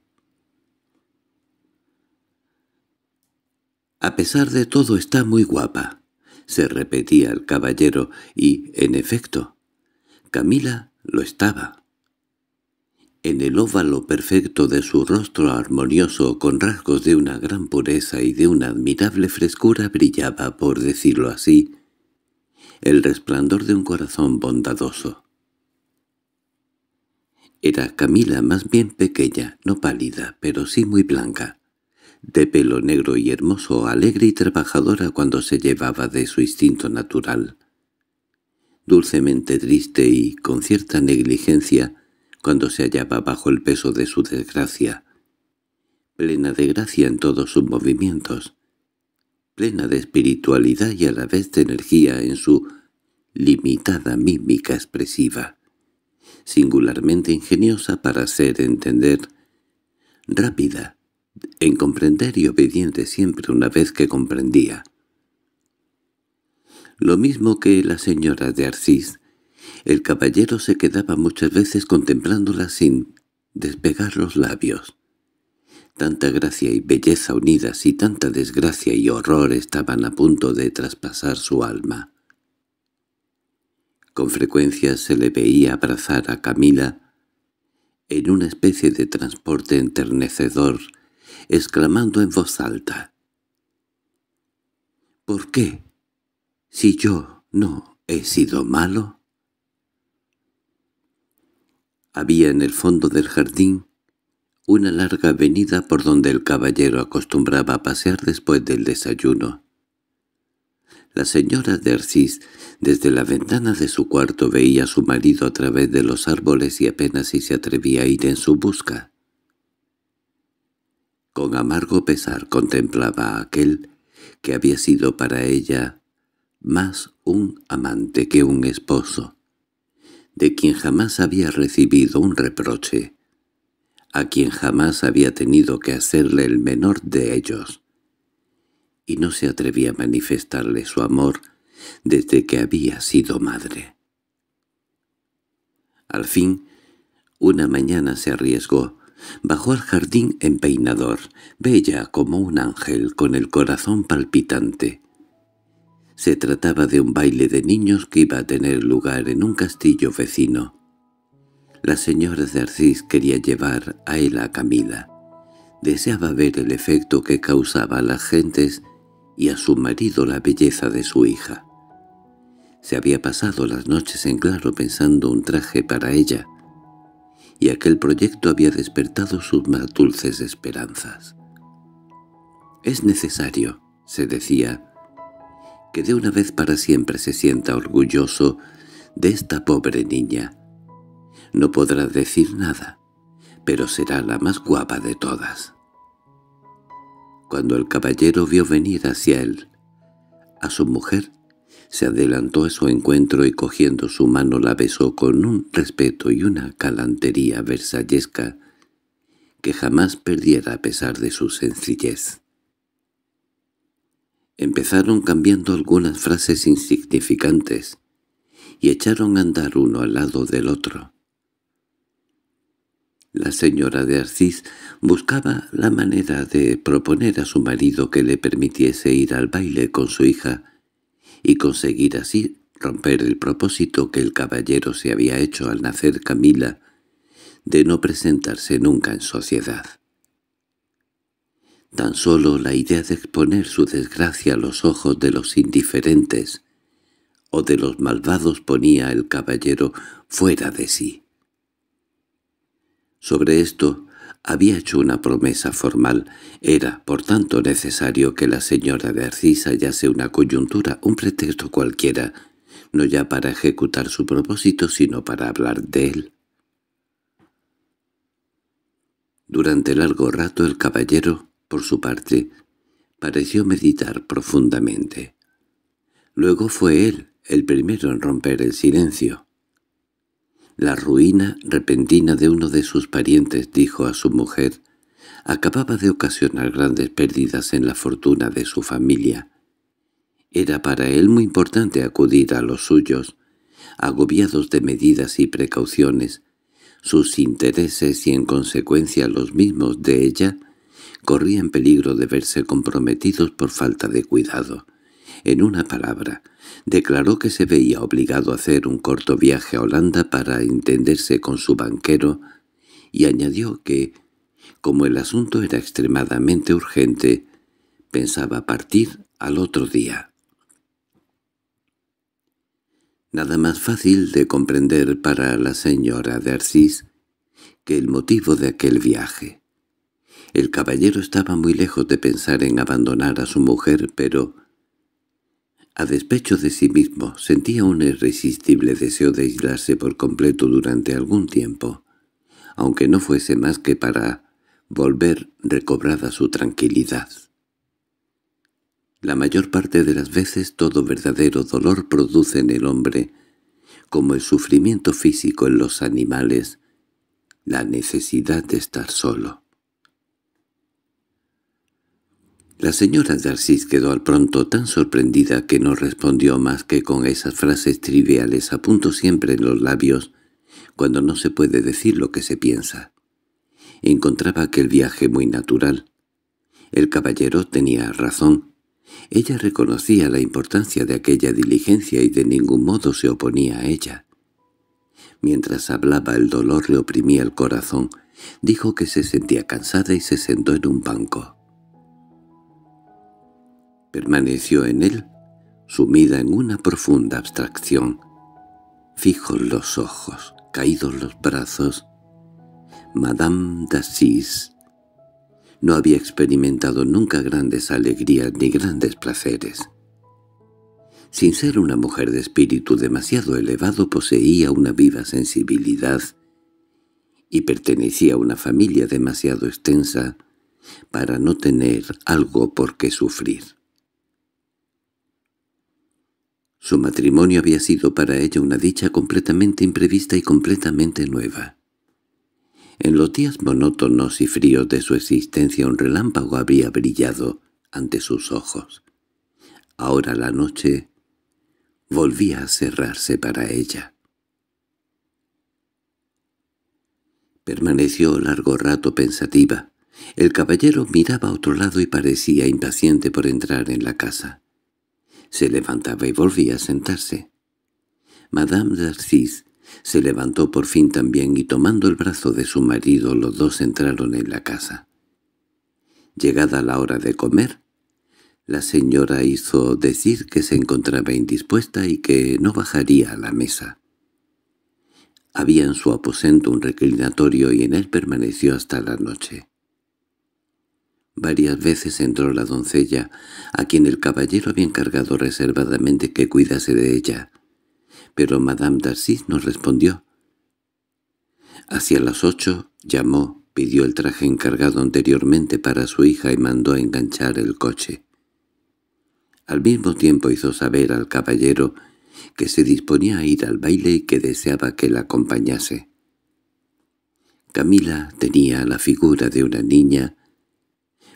A pesar de todo está muy guapa, se repetía el caballero, y, en efecto, Camila lo estaba. En el óvalo perfecto de su rostro armonioso, con rasgos de una gran pureza y de una admirable frescura, brillaba, por decirlo así, el resplandor de un corazón bondadoso. Era Camila más bien pequeña, no pálida, pero sí muy blanca, de pelo negro y hermoso, alegre y trabajadora cuando se llevaba de su instinto natural. Dulcemente triste y con cierta negligencia cuando se hallaba bajo el peso de su desgracia. Plena de gracia en todos sus movimientos. Plena de espiritualidad y a la vez de energía en su limitada mímica expresiva. Singularmente ingeniosa para hacer entender. Rápida en comprender y obediente siempre una vez que comprendía. Lo mismo que la señora de Arcis, el caballero se quedaba muchas veces contemplándola sin despegar los labios. Tanta gracia y belleza unidas y tanta desgracia y horror estaban a punto de traspasar su alma. Con frecuencia se le veía abrazar a Camila en una especie de transporte enternecedor exclamando en voz alta. —¿Por qué? Si yo no he sido malo. Había en el fondo del jardín una larga avenida por donde el caballero acostumbraba a pasear después del desayuno. La señora de Arcis desde la ventana de su cuarto veía a su marido a través de los árboles y apenas si se atrevía a ir en su busca. Con amargo pesar contemplaba a aquel que había sido para ella más un amante que un esposo, de quien jamás había recibido un reproche, a quien jamás había tenido que hacerle el menor de ellos, y no se atrevía a manifestarle su amor desde que había sido madre. Al fin, una mañana se arriesgó, Bajó al jardín empeinador, bella como un ángel, con el corazón palpitante. Se trataba de un baile de niños que iba a tener lugar en un castillo vecino. La señora de Arcis quería llevar a él a Camila. Deseaba ver el efecto que causaba a las gentes y a su marido la belleza de su hija. Se había pasado las noches en claro pensando un traje para ella, y aquel proyecto había despertado sus más dulces esperanzas. «Es necesario», se decía, «que de una vez para siempre se sienta orgulloso de esta pobre niña. No podrá decir nada, pero será la más guapa de todas». Cuando el caballero vio venir hacia él a su mujer, se adelantó a su encuentro y cogiendo su mano la besó con un respeto y una calantería versallesca que jamás perdiera a pesar de su sencillez. Empezaron cambiando algunas frases insignificantes y echaron a andar uno al lado del otro. La señora de Arcis buscaba la manera de proponer a su marido que le permitiese ir al baile con su hija y conseguir así romper el propósito que el caballero se había hecho al nacer Camila de no presentarse nunca en sociedad. Tan solo la idea de exponer su desgracia a los ojos de los indiferentes o de los malvados ponía al caballero fuera de sí. Sobre esto, había hecho una promesa formal. Era, por tanto, necesario que la señora de Arcis hallase una coyuntura, un pretexto cualquiera, no ya para ejecutar su propósito, sino para hablar de él. Durante largo rato el caballero, por su parte, pareció meditar profundamente. Luego fue él el primero en romper el silencio. La ruina repentina de uno de sus parientes dijo a su mujer acababa de ocasionar grandes pérdidas en la fortuna de su familia. Era para él muy importante acudir a los suyos, agobiados de medidas y precauciones, sus intereses y en consecuencia los mismos de ella corrían peligro de verse comprometidos por falta de cuidado. En una palabra, declaró que se veía obligado a hacer un corto viaje a Holanda para entenderse con su banquero y añadió que, como el asunto era extremadamente urgente, pensaba partir al otro día. Nada más fácil de comprender para la señora de Arcis que el motivo de aquel viaje. El caballero estaba muy lejos de pensar en abandonar a su mujer, pero a despecho de sí mismo, sentía un irresistible deseo de aislarse por completo durante algún tiempo, aunque no fuese más que para volver recobrada su tranquilidad. La mayor parte de las veces todo verdadero dolor produce en el hombre, como el sufrimiento físico en los animales, la necesidad de estar solo. La señora Darcis quedó al pronto tan sorprendida que no respondió más que con esas frases triviales a punto siempre en los labios cuando no se puede decir lo que se piensa. Encontraba aquel viaje muy natural. El caballero tenía razón. Ella reconocía la importancia de aquella diligencia y de ningún modo se oponía a ella. Mientras hablaba el dolor le oprimía el corazón. Dijo que se sentía cansada y se sentó en un banco. Permaneció en él, sumida en una profunda abstracción. Fijos los ojos, caídos los brazos. Madame d'Assis no había experimentado nunca grandes alegrías ni grandes placeres. Sin ser una mujer de espíritu demasiado elevado poseía una viva sensibilidad y pertenecía a una familia demasiado extensa para no tener algo por qué sufrir. Su matrimonio había sido para ella una dicha completamente imprevista y completamente nueva. En los días monótonos y fríos de su existencia un relámpago había brillado ante sus ojos. Ahora la noche volvía a cerrarse para ella. Permaneció largo rato pensativa. El caballero miraba a otro lado y parecía impaciente por entrar en la casa. Se levantaba y volvía a sentarse. Madame Darcis se levantó por fin también y tomando el brazo de su marido los dos entraron en la casa. Llegada la hora de comer, la señora hizo decir que se encontraba indispuesta y que no bajaría a la mesa. Había en su aposento un reclinatorio y en él permaneció hasta la noche. Varias veces entró la doncella, a quien el caballero había encargado reservadamente que cuidase de ella. Pero Madame Darcy no respondió. Hacia las ocho llamó, pidió el traje encargado anteriormente para su hija y mandó a enganchar el coche. Al mismo tiempo hizo saber al caballero que se disponía a ir al baile y que deseaba que la acompañase. Camila tenía la figura de una niña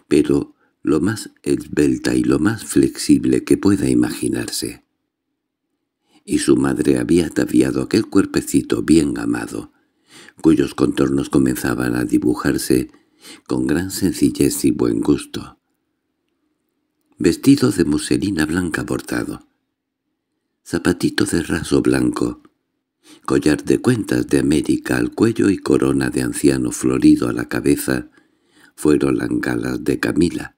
pero lo más esbelta y lo más flexible que pueda imaginarse. Y su madre había ataviado aquel cuerpecito bien amado, cuyos contornos comenzaban a dibujarse con gran sencillez y buen gusto. Vestido de muselina blanca bordado, zapatito de raso blanco, collar de cuentas de América al cuello y corona de anciano florido a la cabeza, fueron las galas de Camila,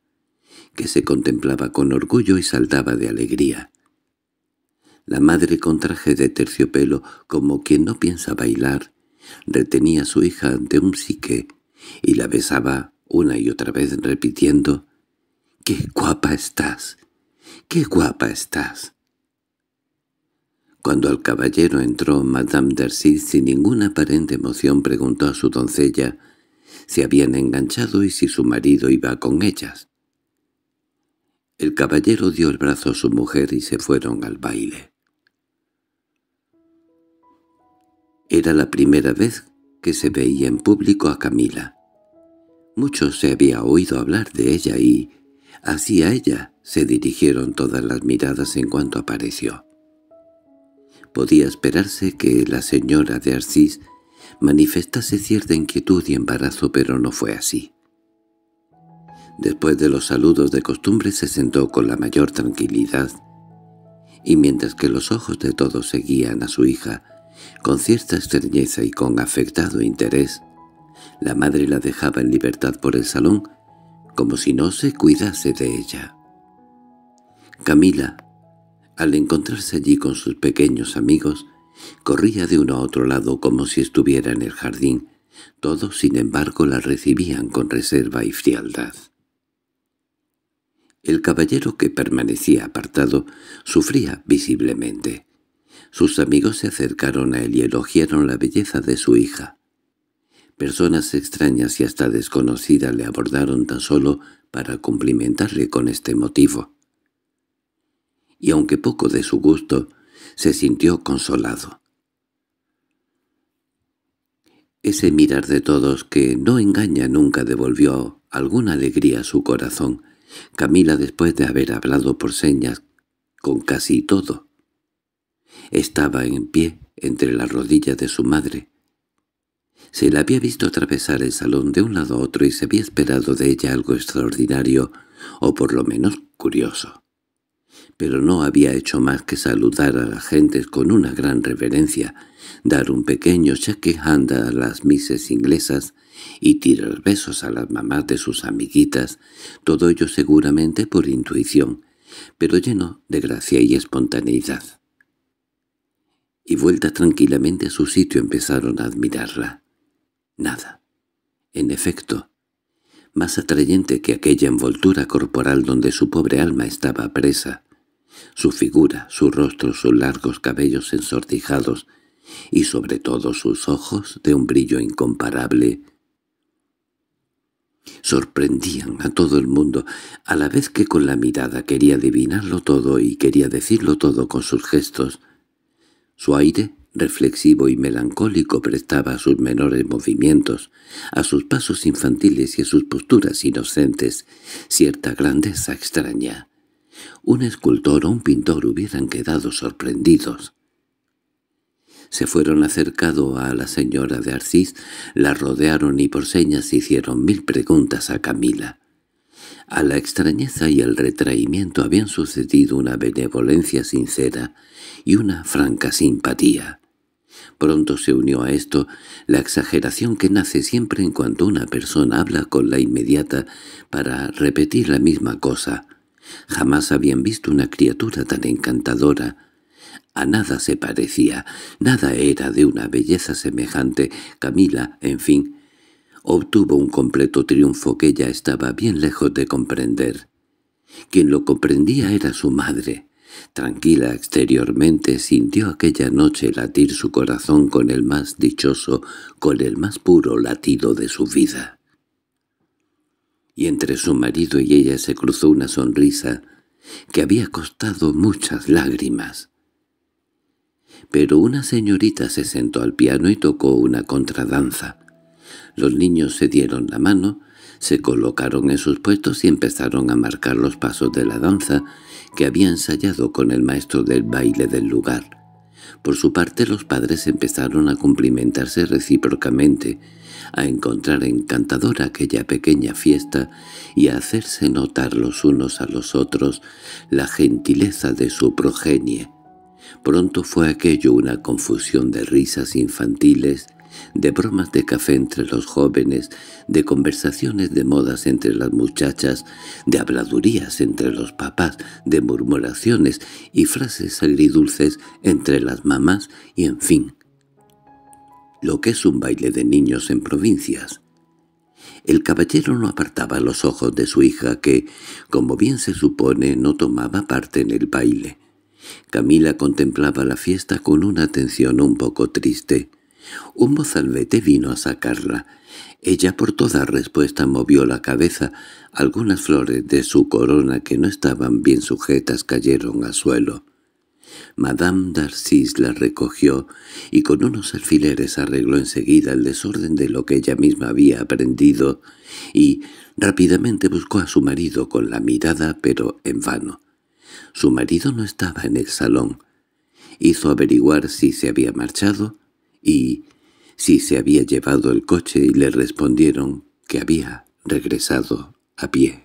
que se contemplaba con orgullo y saltaba de alegría. La madre con traje de terciopelo, como quien no piensa bailar, retenía a su hija ante un psique y la besaba una y otra vez repitiendo «¡Qué guapa estás! ¡Qué guapa estás!». Cuando el caballero entró, Madame Darcy, sin ninguna aparente emoción, preguntó a su doncella se habían enganchado y si su marido iba con ellas. El caballero dio el brazo a su mujer y se fueron al baile. Era la primera vez que se veía en público a Camila. Mucho se había oído hablar de ella y hacia ella se dirigieron todas las miradas en cuanto apareció. Podía esperarse que la señora de Arcis manifestase cierta inquietud y embarazo, pero no fue así. Después de los saludos de costumbre se sentó con la mayor tranquilidad, y mientras que los ojos de todos seguían a su hija, con cierta extrañeza y con afectado interés, la madre la dejaba en libertad por el salón, como si no se cuidase de ella. Camila, al encontrarse allí con sus pequeños amigos, Corría de uno a otro lado como si estuviera en el jardín. Todos, sin embargo, la recibían con reserva y frialdad. El caballero que permanecía apartado sufría visiblemente. Sus amigos se acercaron a él y elogiaron la belleza de su hija. Personas extrañas y hasta desconocidas le abordaron tan solo para cumplimentarle con este motivo. Y aunque poco de su gusto, se sintió consolado. Ese mirar de todos que no engaña nunca devolvió alguna alegría a su corazón. Camila después de haber hablado por señas con casi todo. Estaba en pie entre las rodillas de su madre. Se la había visto atravesar el salón de un lado a otro y se había esperado de ella algo extraordinario, o por lo menos curioso pero no había hecho más que saludar a la gente con una gran reverencia, dar un pequeño shake a las mises inglesas y tirar besos a las mamás de sus amiguitas, todo ello seguramente por intuición, pero lleno de gracia y espontaneidad. Y vuelta tranquilamente a su sitio empezaron a admirarla. Nada. En efecto, más atrayente que aquella envoltura corporal donde su pobre alma estaba presa, su figura, su rostro, sus largos cabellos ensortijados y sobre todo sus ojos de un brillo incomparable, sorprendían a todo el mundo, a la vez que con la mirada quería adivinarlo todo y quería decirlo todo con sus gestos. Su aire reflexivo y melancólico prestaba a sus menores movimientos, a sus pasos infantiles y a sus posturas inocentes, cierta grandeza extraña. Un escultor o un pintor hubieran quedado sorprendidos. Se fueron acercado a la señora de Arcis, la rodearon y por señas hicieron mil preguntas a Camila. A la extrañeza y al retraimiento habían sucedido una benevolencia sincera y una franca simpatía. Pronto se unió a esto la exageración que nace siempre en cuanto una persona habla con la inmediata para repetir la misma cosa, Jamás habían visto una criatura tan encantadora. A nada se parecía, nada era de una belleza semejante. Camila, en fin, obtuvo un completo triunfo que ella estaba bien lejos de comprender. Quien lo comprendía era su madre. Tranquila exteriormente sintió aquella noche latir su corazón con el más dichoso, con el más puro latido de su vida y entre su marido y ella se cruzó una sonrisa que había costado muchas lágrimas. Pero una señorita se sentó al piano y tocó una contradanza. Los niños se dieron la mano, se colocaron en sus puestos y empezaron a marcar los pasos de la danza que había ensayado con el maestro del baile del lugar. Por su parte los padres empezaron a cumplimentarse recíprocamente, a encontrar encantadora aquella pequeña fiesta y a hacerse notar los unos a los otros la gentileza de su progenie. Pronto fue aquello una confusión de risas infantiles, de bromas de café entre los jóvenes, de conversaciones de modas entre las muchachas, de habladurías entre los papás, de murmuraciones y frases agridulces entre las mamás y en fin. Lo que es un baile de niños en provincias. El caballero no apartaba los ojos de su hija que, como bien se supone, no tomaba parte en el baile. Camila contemplaba la fiesta con una atención un poco triste. Un mozalbete vino a sacarla. Ella por toda respuesta movió la cabeza. Algunas flores de su corona que no estaban bien sujetas cayeron al suelo. Madame Darcis la recogió y con unos alfileres arregló enseguida el desorden de lo que ella misma había aprendido y rápidamente buscó a su marido con la mirada, pero en vano. Su marido no estaba en el salón. Hizo averiguar si se había marchado, y si se había llevado el coche y le respondieron que había regresado a pie.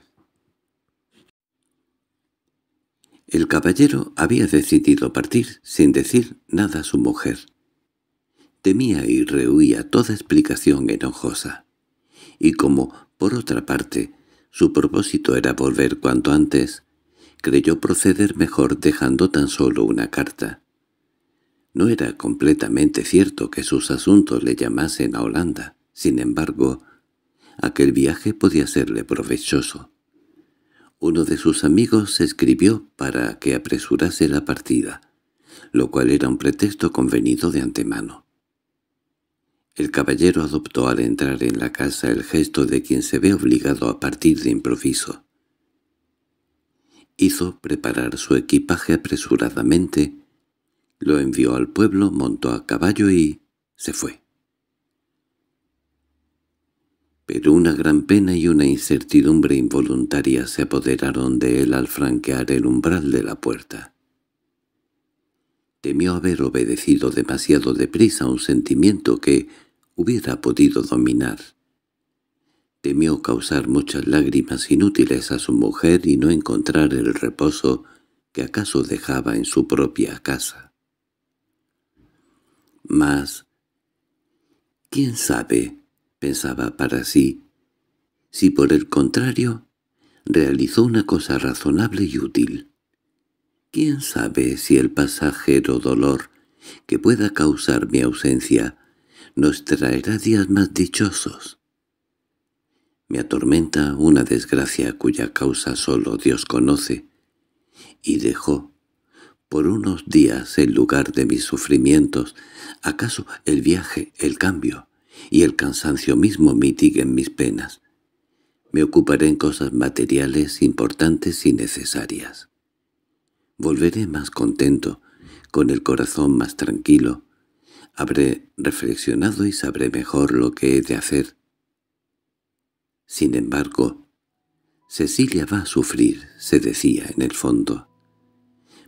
El caballero había decidido partir sin decir nada a su mujer. Temía y rehuía toda explicación enojosa. Y como, por otra parte, su propósito era volver cuanto antes, creyó proceder mejor dejando tan solo una carta. No era completamente cierto que sus asuntos le llamasen a Holanda. Sin embargo, aquel viaje podía serle provechoso. Uno de sus amigos escribió para que apresurase la partida, lo cual era un pretexto convenido de antemano. El caballero adoptó al entrar en la casa el gesto de quien se ve obligado a partir de improviso. Hizo preparar su equipaje apresuradamente lo envió al pueblo, montó a caballo y se fue. Pero una gran pena y una incertidumbre involuntaria se apoderaron de él al franquear el umbral de la puerta. Temió haber obedecido demasiado deprisa un sentimiento que hubiera podido dominar. Temió causar muchas lágrimas inútiles a su mujer y no encontrar el reposo que acaso dejaba en su propia casa. Más, ¿quién sabe? pensaba para sí. Si por el contrario, realizó una cosa razonable y útil. ¿Quién sabe si el pasajero dolor que pueda causar mi ausencia nos traerá días más dichosos? Me atormenta una desgracia cuya causa solo Dios conoce, y dejó por unos días en lugar de mis sufrimientos, acaso el viaje, el cambio y el cansancio mismo mitiguen mis penas. Me ocuparé en cosas materiales importantes y necesarias. Volveré más contento, con el corazón más tranquilo. Habré reflexionado y sabré mejor lo que he de hacer. Sin embargo, Cecilia va a sufrir, se decía en el fondo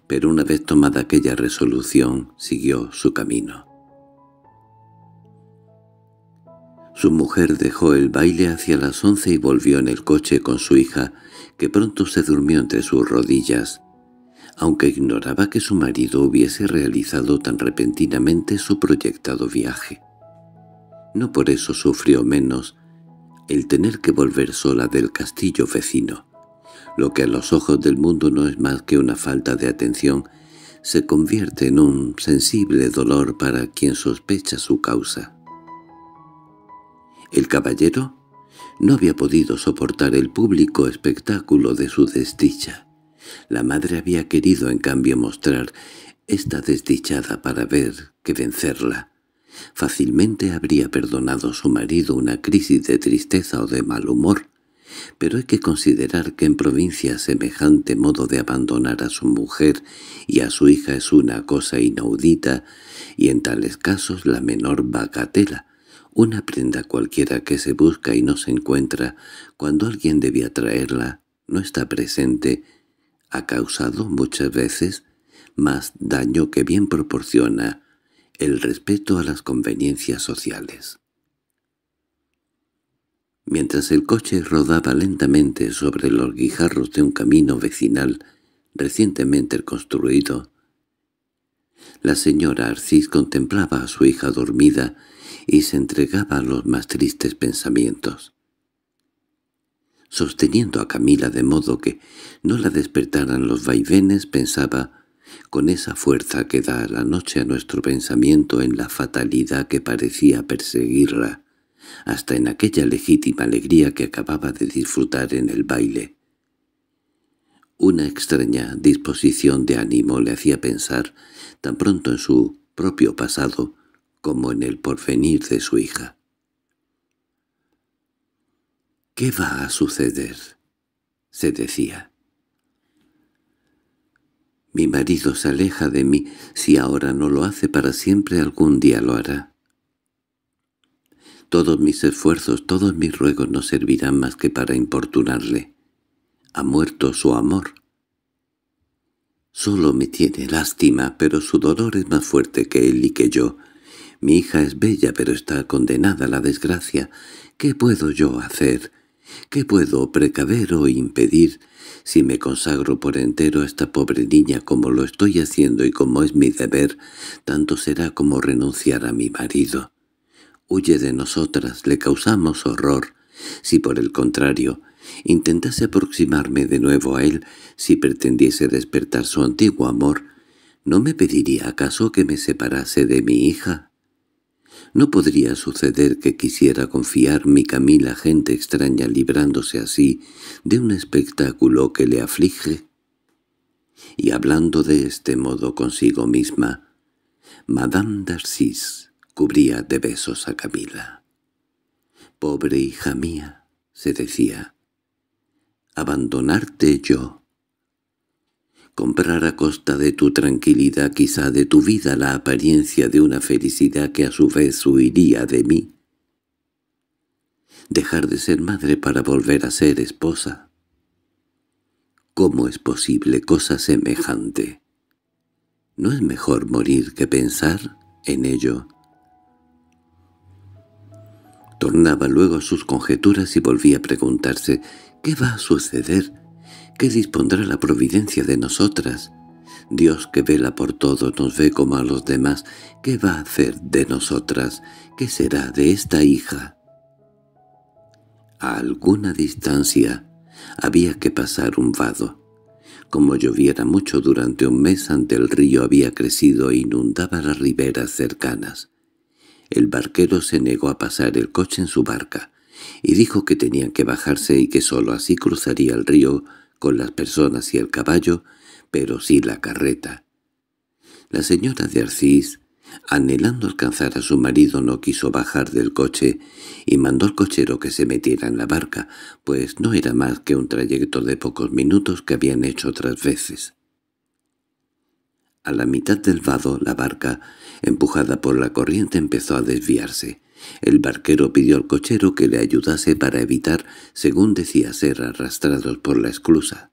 pero una vez tomada aquella resolución siguió su camino. Su mujer dejó el baile hacia las once y volvió en el coche con su hija, que pronto se durmió entre sus rodillas, aunque ignoraba que su marido hubiese realizado tan repentinamente su proyectado viaje. No por eso sufrió menos el tener que volver sola del castillo vecino. Lo que a los ojos del mundo no es más que una falta de atención, se convierte en un sensible dolor para quien sospecha su causa. El caballero no había podido soportar el público espectáculo de su desdicha. La madre había querido en cambio mostrar esta desdichada para ver que vencerla. Fácilmente habría perdonado a su marido una crisis de tristeza o de mal humor, pero hay que considerar que en provincia semejante modo de abandonar a su mujer y a su hija es una cosa inaudita, y en tales casos la menor bagatela, una prenda cualquiera que se busca y no se encuentra cuando alguien debía traerla, no está presente, ha causado muchas veces más daño que bien proporciona el respeto a las conveniencias sociales. Mientras el coche rodaba lentamente sobre los guijarros de un camino vecinal recientemente construido, la señora Arcis contemplaba a su hija dormida y se entregaba a los más tristes pensamientos. Sosteniendo a Camila de modo que no la despertaran los vaivenes, pensaba, con esa fuerza que da la noche a nuestro pensamiento en la fatalidad que parecía perseguirla, hasta en aquella legítima alegría que acababa de disfrutar en el baile. Una extraña disposición de ánimo le hacía pensar, tan pronto en su propio pasado como en el porvenir de su hija. «¿Qué va a suceder?» se decía. «Mi marido se aleja de mí. Si ahora no lo hace para siempre, algún día lo hará». Todos mis esfuerzos, todos mis ruegos no servirán más que para importunarle. Ha muerto su amor. Solo me tiene lástima, pero su dolor es más fuerte que él y que yo. Mi hija es bella, pero está condenada a la desgracia. ¿Qué puedo yo hacer? ¿Qué puedo precaver o impedir si me consagro por entero a esta pobre niña como lo estoy haciendo y como es mi deber, tanto será como renunciar a mi marido? huye de nosotras, le causamos horror. Si por el contrario, intentase aproximarme de nuevo a él, si pretendiese despertar su antiguo amor, ¿no me pediría acaso que me separase de mi hija? No podría suceder que quisiera confiar mi Camila, a gente extraña librándose así de un espectáculo que le aflige. Y hablando de este modo consigo misma, Madame Darcis Cubría de besos a Camila. «Pobre hija mía», se decía, «abandonarte yo». Comprar a costa de tu tranquilidad, quizá de tu vida, la apariencia de una felicidad que a su vez huiría de mí. Dejar de ser madre para volver a ser esposa. ¿Cómo es posible cosa semejante? ¿No es mejor morir que pensar en ello? Tornaba luego a sus conjeturas y volvía a preguntarse ¿qué va a suceder? ¿Qué dispondrá la providencia de nosotras? Dios que vela por todo nos ve como a los demás, ¿qué va a hacer de nosotras? ¿Qué será de esta hija? A alguna distancia había que pasar un vado. Como lloviera mucho durante un mes ante el río había crecido e inundaba las riberas cercanas. El barquero se negó a pasar el coche en su barca, y dijo que tenían que bajarse y que sólo así cruzaría el río con las personas y el caballo, pero sí la carreta. La señora de Arcís, anhelando alcanzar a su marido, no quiso bajar del coche y mandó al cochero que se metiera en la barca, pues no era más que un trayecto de pocos minutos que habían hecho otras veces. A la mitad del vado la barca Empujada por la corriente empezó a desviarse. El barquero pidió al cochero que le ayudase para evitar, según decía, ser arrastrados por la esclusa.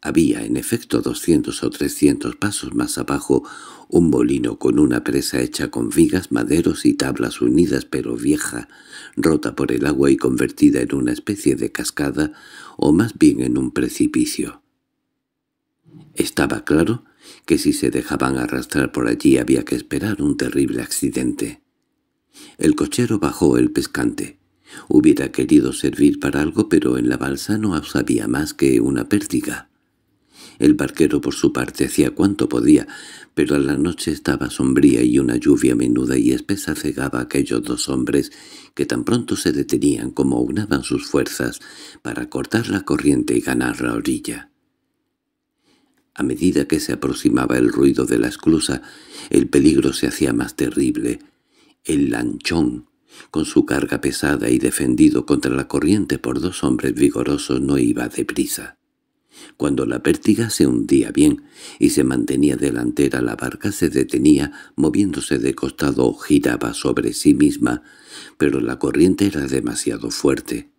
Había, en efecto, doscientos o trescientos pasos más abajo, un molino con una presa hecha con vigas, maderos y tablas unidas pero vieja, rota por el agua y convertida en una especie de cascada, o más bien en un precipicio. Estaba claro que si se dejaban arrastrar por allí había que esperar un terrible accidente. El cochero bajó el pescante. Hubiera querido servir para algo, pero en la balsa no había más que una pérdida. El barquero por su parte hacía cuanto podía, pero la noche estaba sombría y una lluvia menuda y espesa cegaba a aquellos dos hombres que tan pronto se detenían como unaban sus fuerzas para cortar la corriente y ganar la orilla. A medida que se aproximaba el ruido de la esclusa, el peligro se hacía más terrible. El lanchón, con su carga pesada y defendido contra la corriente por dos hombres vigorosos, no iba deprisa. Cuando la pértiga se hundía bien y se mantenía delantera, la barca se detenía, moviéndose de costado o giraba sobre sí misma, pero la corriente era demasiado fuerte.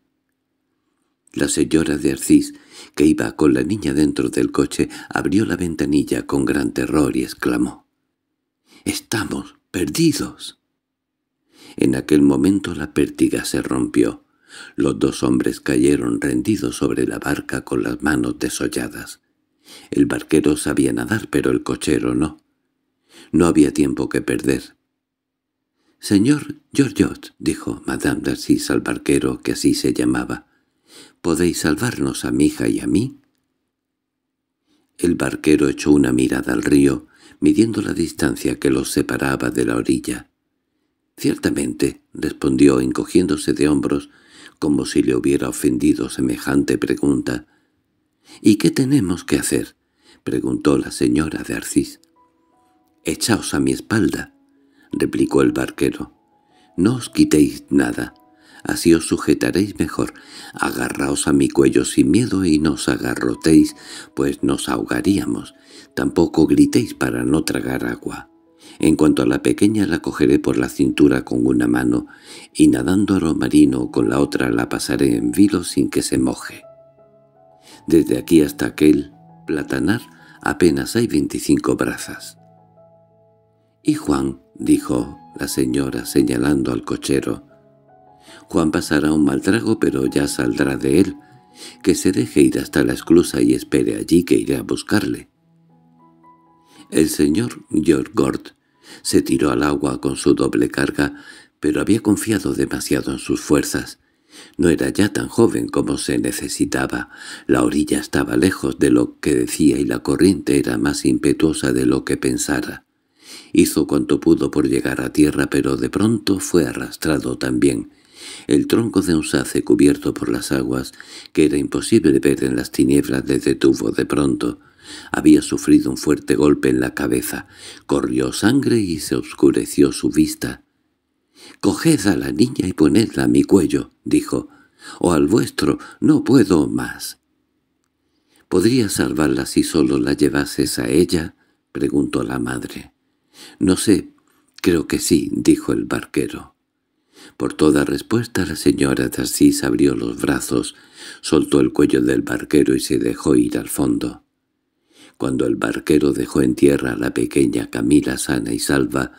La señora de Arcis, que iba con la niña dentro del coche, abrió la ventanilla con gran terror y exclamó. —¡Estamos perdidos! En aquel momento la pértiga se rompió. Los dos hombres cayeron rendidos sobre la barca con las manos desolladas. El barquero sabía nadar, pero el cochero no. No había tiempo que perder. —Señor Georgiot —dijo Madame Arcis al barquero, que así se llamaba—, ¿Podéis salvarnos a mi hija y a mí?» El barquero echó una mirada al río, midiendo la distancia que los separaba de la orilla. «Ciertamente», respondió encogiéndose de hombros, como si le hubiera ofendido semejante pregunta. —¿Y qué tenemos que hacer? —preguntó la señora de Arcis. —Echaos a mi espalda —replicó el barquero—. No os quitéis nada. Así os sujetaréis mejor. Agarraos a mi cuello sin miedo y no os agarrotéis, pues nos ahogaríamos. Tampoco gritéis para no tragar agua. En cuanto a la pequeña la cogeré por la cintura con una mano y nadando a lo marino con la otra la pasaré en vilo sin que se moje. Desde aquí hasta aquel platanar apenas hay veinticinco brazas. —¿Y Juan? —dijo la señora señalando al cochero. Juan pasará un mal trago, pero ya saldrá de él. Que se deje ir hasta la esclusa y espere allí que iré a buscarle. El señor George se tiró al agua con su doble carga, pero había confiado demasiado en sus fuerzas. No era ya tan joven como se necesitaba. La orilla estaba lejos de lo que decía y la corriente era más impetuosa de lo que pensara. Hizo cuanto pudo por llegar a tierra, pero de pronto fue arrastrado también. El tronco de un sace cubierto por las aguas, que era imposible ver en las tinieblas, le detuvo de pronto. Había sufrido un fuerte golpe en la cabeza. Corrió sangre y se oscureció su vista. «Coged a la niña y ponedla a mi cuello», dijo. «O al vuestro, no puedo más». «¿Podría salvarla si solo la llevases a ella?» preguntó la madre. «No sé, creo que sí», dijo el barquero. Por toda respuesta la señora Darcís abrió los brazos, soltó el cuello del barquero y se dejó ir al fondo. Cuando el barquero dejó en tierra a la pequeña Camila sana y salva,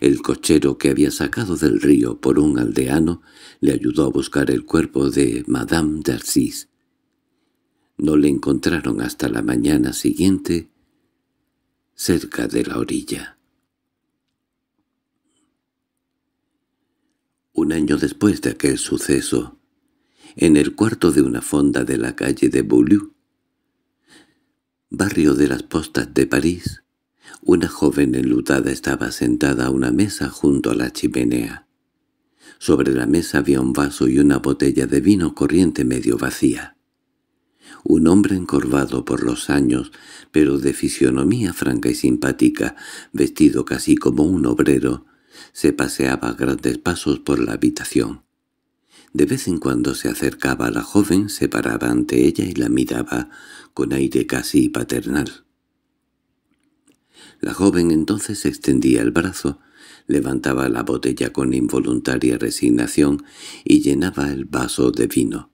el cochero que había sacado del río por un aldeano le ayudó a buscar el cuerpo de Madame Darcis. No le encontraron hasta la mañana siguiente cerca de la orilla. un año después de aquel suceso, en el cuarto de una fonda de la calle de Beaulieu, barrio de las postas de París, una joven enlutada estaba sentada a una mesa junto a la chimenea. Sobre la mesa había un vaso y una botella de vino corriente medio vacía. Un hombre encorvado por los años, pero de fisionomía franca y simpática, vestido casi como un obrero, se paseaba a grandes pasos por la habitación. De vez en cuando se acercaba a la joven, se paraba ante ella y la miraba con aire casi paternal. La joven entonces extendía el brazo, levantaba la botella con involuntaria resignación y llenaba el vaso de vino.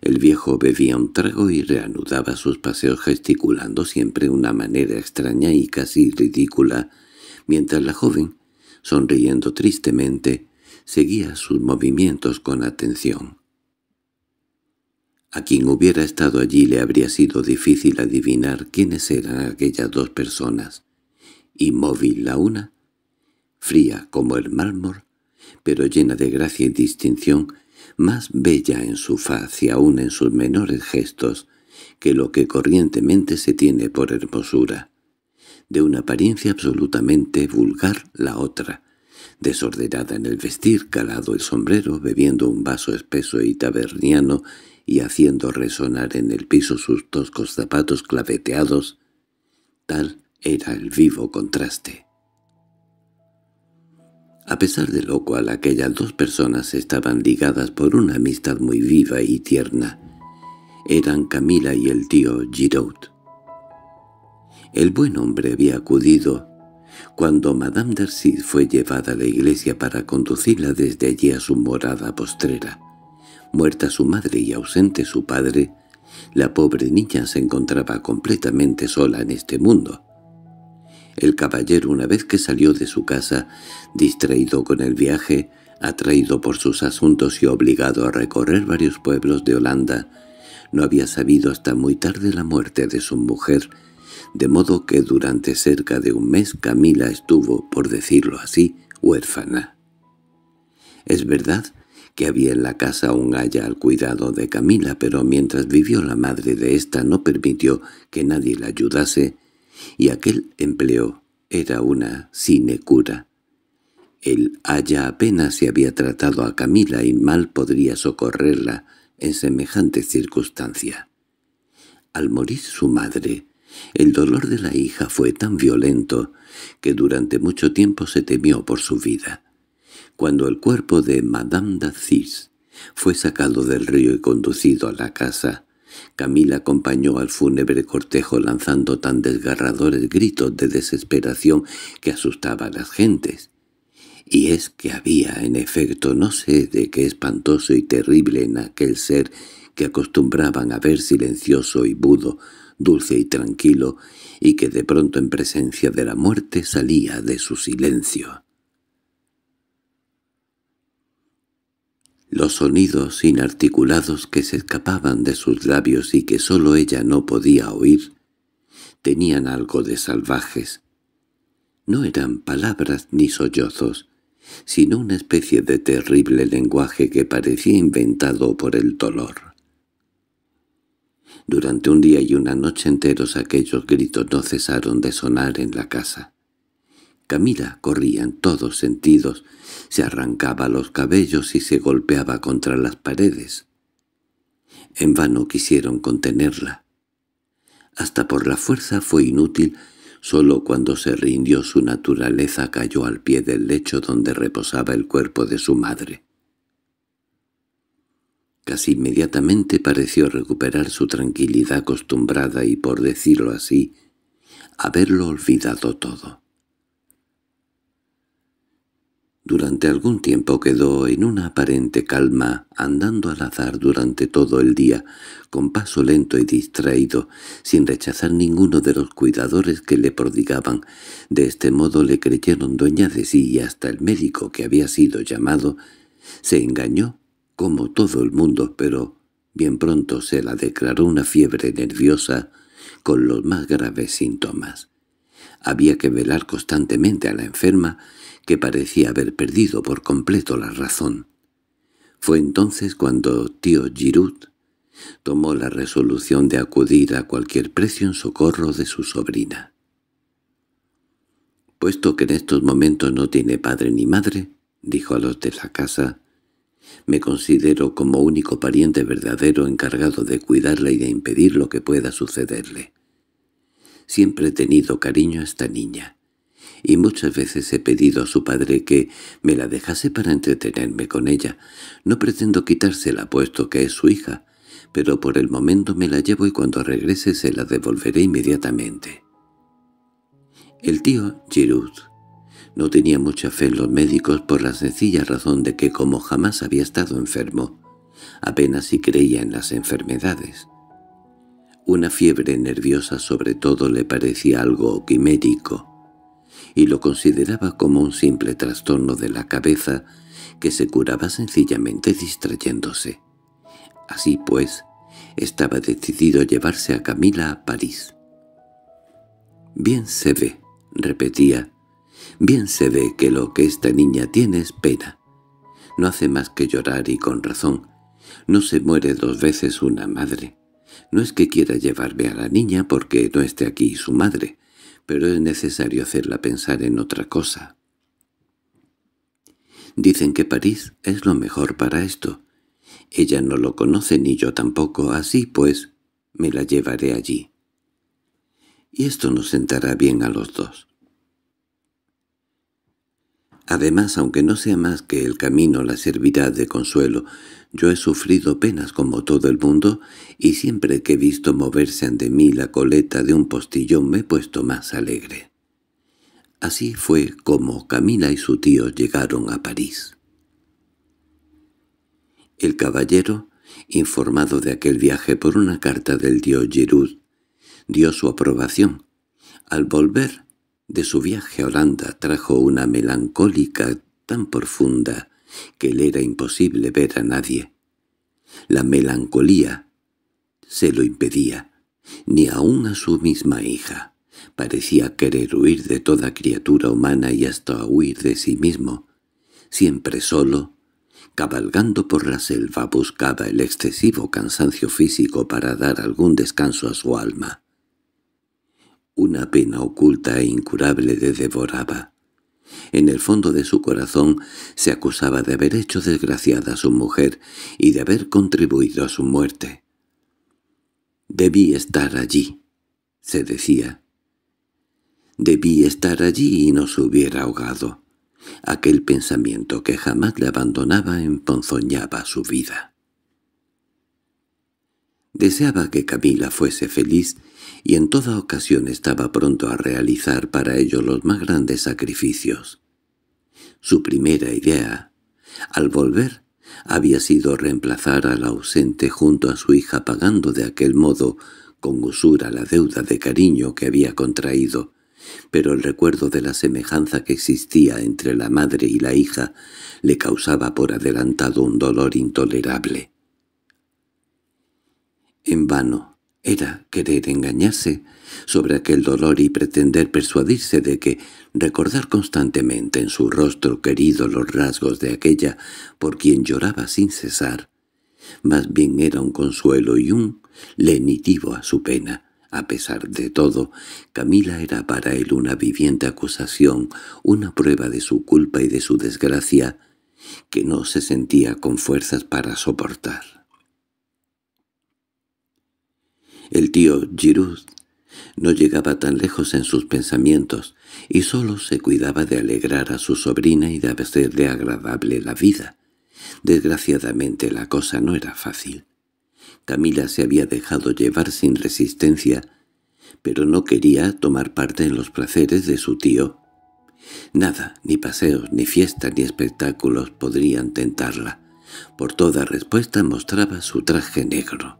El viejo bebía un trago y reanudaba sus paseos gesticulando siempre una manera extraña y casi ridícula, mientras la joven sonriendo tristemente, seguía sus movimientos con atención. A quien hubiera estado allí le habría sido difícil adivinar quiénes eran aquellas dos personas. Inmóvil la una, fría como el mármol, pero llena de gracia y distinción, más bella en su faz y aún en sus menores gestos que lo que corrientemente se tiene por hermosura de una apariencia absolutamente vulgar la otra, desordenada en el vestir, calado el sombrero, bebiendo un vaso espeso y taberniano y haciendo resonar en el piso sus toscos zapatos claveteados, tal era el vivo contraste. A pesar de lo cual aquellas dos personas estaban ligadas por una amistad muy viva y tierna, eran Camila y el tío Giraud. El buen hombre había acudido. Cuando Madame Darcy fue llevada a la iglesia para conducirla desde allí a su morada postrera, muerta su madre y ausente su padre, la pobre niña se encontraba completamente sola en este mundo. El caballero, una vez que salió de su casa, distraído con el viaje, atraído por sus asuntos y obligado a recorrer varios pueblos de Holanda, no había sabido hasta muy tarde la muerte de su mujer, de modo que durante cerca de un mes Camila estuvo, por decirlo así, huérfana. Es verdad que había en la casa un haya al cuidado de Camila, pero mientras vivió la madre de ésta no permitió que nadie la ayudase, y aquel empleo era una sinecura. El haya apenas se había tratado a Camila y mal podría socorrerla en semejante circunstancia. Al morir su madre, el dolor de la hija fue tan violento que durante mucho tiempo se temió por su vida. Cuando el cuerpo de Madame d'Acis fue sacado del río y conducido a la casa, Camila acompañó al fúnebre cortejo lanzando tan desgarradores gritos de desesperación que asustaba a las gentes. Y es que había, en efecto, no sé de qué espantoso y terrible en aquel ser que acostumbraban a ver silencioso y budo, dulce y tranquilo, y que de pronto en presencia de la muerte salía de su silencio. Los sonidos inarticulados que se escapaban de sus labios y que sólo ella no podía oír, tenían algo de salvajes. No eran palabras ni sollozos, sino una especie de terrible lenguaje que parecía inventado por el dolor. Durante un día y una noche enteros aquellos gritos no cesaron de sonar en la casa. Camila corría en todos sentidos, se arrancaba los cabellos y se golpeaba contra las paredes. En vano quisieron contenerla. Hasta por la fuerza fue inútil, solo cuando se rindió su naturaleza cayó al pie del lecho donde reposaba el cuerpo de su madre. Casi inmediatamente pareció recuperar su tranquilidad acostumbrada y, por decirlo así, haberlo olvidado todo. Durante algún tiempo quedó en una aparente calma, andando al azar durante todo el día, con paso lento y distraído, sin rechazar ninguno de los cuidadores que le prodigaban. De este modo le creyeron dueña de sí y hasta el médico que había sido llamado se engañó como todo el mundo, pero bien pronto se la declaró una fiebre nerviosa con los más graves síntomas. Había que velar constantemente a la enferma, que parecía haber perdido por completo la razón. Fue entonces cuando tío Giroud tomó la resolución de acudir a cualquier precio en socorro de su sobrina. Puesto que en estos momentos no tiene padre ni madre, dijo a los de la casa, me considero como único pariente verdadero encargado de cuidarla y de impedir lo que pueda sucederle. Siempre he tenido cariño a esta niña, y muchas veces he pedido a su padre que me la dejase para entretenerme con ella. No pretendo quitársela, puesto que es su hija, pero por el momento me la llevo y cuando regrese se la devolveré inmediatamente. El tío Giroud no tenía mucha fe en los médicos por la sencilla razón de que como jamás había estado enfermo, apenas si creía en las enfermedades. Una fiebre nerviosa sobre todo le parecía algo quimérico, y lo consideraba como un simple trastorno de la cabeza que se curaba sencillamente distrayéndose. Así pues, estaba decidido a llevarse a Camila a París. «Bien se ve», repetía, Bien se ve que lo que esta niña tiene es pena. No hace más que llorar y con razón. No se muere dos veces una madre. No es que quiera llevarme a la niña porque no esté aquí su madre, pero es necesario hacerla pensar en otra cosa. Dicen que París es lo mejor para esto. Ella no lo conoce ni yo tampoco, así pues me la llevaré allí. Y esto nos sentará bien a los dos. Además, aunque no sea más que el camino la servirá de consuelo, yo he sufrido penas como todo el mundo, y siempre que he visto moverse ante mí la coleta de un postillón me he puesto más alegre. Así fue como Camila y su tío llegaron a París. El caballero, informado de aquel viaje por una carta del tío Giroud, dio su aprobación. Al volver, de su viaje a Holanda trajo una melancólica tan profunda que le era imposible ver a nadie. La melancolía se lo impedía, ni aun a su misma hija. Parecía querer huir de toda criatura humana y hasta huir de sí mismo. Siempre solo, cabalgando por la selva buscaba el excesivo cansancio físico para dar algún descanso a su alma. Una pena oculta e incurable le devoraba. En el fondo de su corazón se acusaba de haber hecho desgraciada a su mujer y de haber contribuido a su muerte. «Debí estar allí», se decía. «Debí estar allí y no se hubiera ahogado». Aquel pensamiento que jamás le abandonaba emponzoñaba su vida. Deseaba que Camila fuese feliz y en toda ocasión estaba pronto a realizar para ello los más grandes sacrificios. Su primera idea, al volver, había sido reemplazar al ausente junto a su hija pagando de aquel modo con usura la deuda de cariño que había contraído, pero el recuerdo de la semejanza que existía entre la madre y la hija le causaba por adelantado un dolor intolerable. En vano, era querer engañarse sobre aquel dolor y pretender persuadirse de que recordar constantemente en su rostro querido los rasgos de aquella por quien lloraba sin cesar, más bien era un consuelo y un lenitivo a su pena. A pesar de todo, Camila era para él una viviente acusación, una prueba de su culpa y de su desgracia, que no se sentía con fuerzas para soportar. El tío Giroud no llegaba tan lejos en sus pensamientos y solo se cuidaba de alegrar a su sobrina y de hacerle agradable la vida. Desgraciadamente la cosa no era fácil. Camila se había dejado llevar sin resistencia, pero no quería tomar parte en los placeres de su tío. Nada, ni paseos, ni fiestas, ni espectáculos podrían tentarla. Por toda respuesta mostraba su traje negro.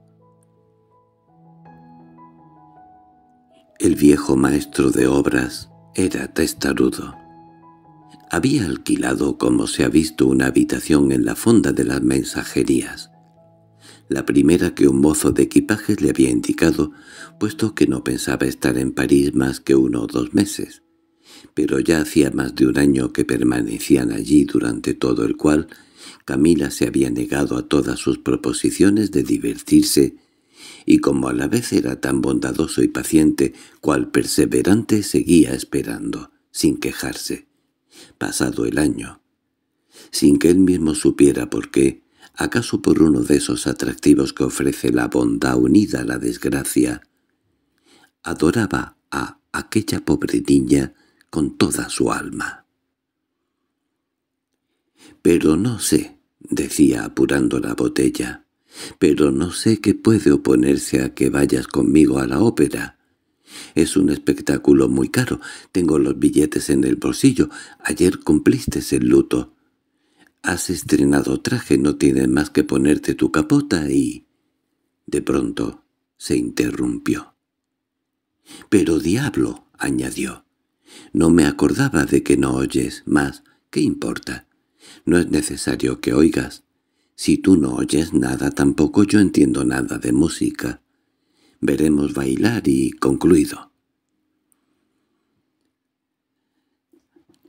El viejo maestro de obras era testarudo. Había alquilado, como se ha visto, una habitación en la fonda de las mensajerías, la primera que un mozo de equipajes le había indicado, puesto que no pensaba estar en París más que uno o dos meses. Pero ya hacía más de un año que permanecían allí durante todo el cual Camila se había negado a todas sus proposiciones de divertirse y como a la vez era tan bondadoso y paciente, cual perseverante seguía esperando, sin quejarse. Pasado el año, sin que él mismo supiera por qué, acaso por uno de esos atractivos que ofrece la bondad unida a la desgracia, adoraba a aquella pobre niña con toda su alma. «Pero no sé», decía apurando la botella, pero no sé qué puede oponerse a que vayas conmigo a la ópera. Es un espectáculo muy caro. Tengo los billetes en el bolsillo. Ayer cumpliste el luto. Has estrenado traje, no tienes más que ponerte tu capota y... De pronto se interrumpió. —Pero diablo —añadió—, no me acordaba de que no oyes más. ¿Qué importa? No es necesario que oigas. Si tú no oyes nada, tampoco yo entiendo nada de música. Veremos bailar y concluido.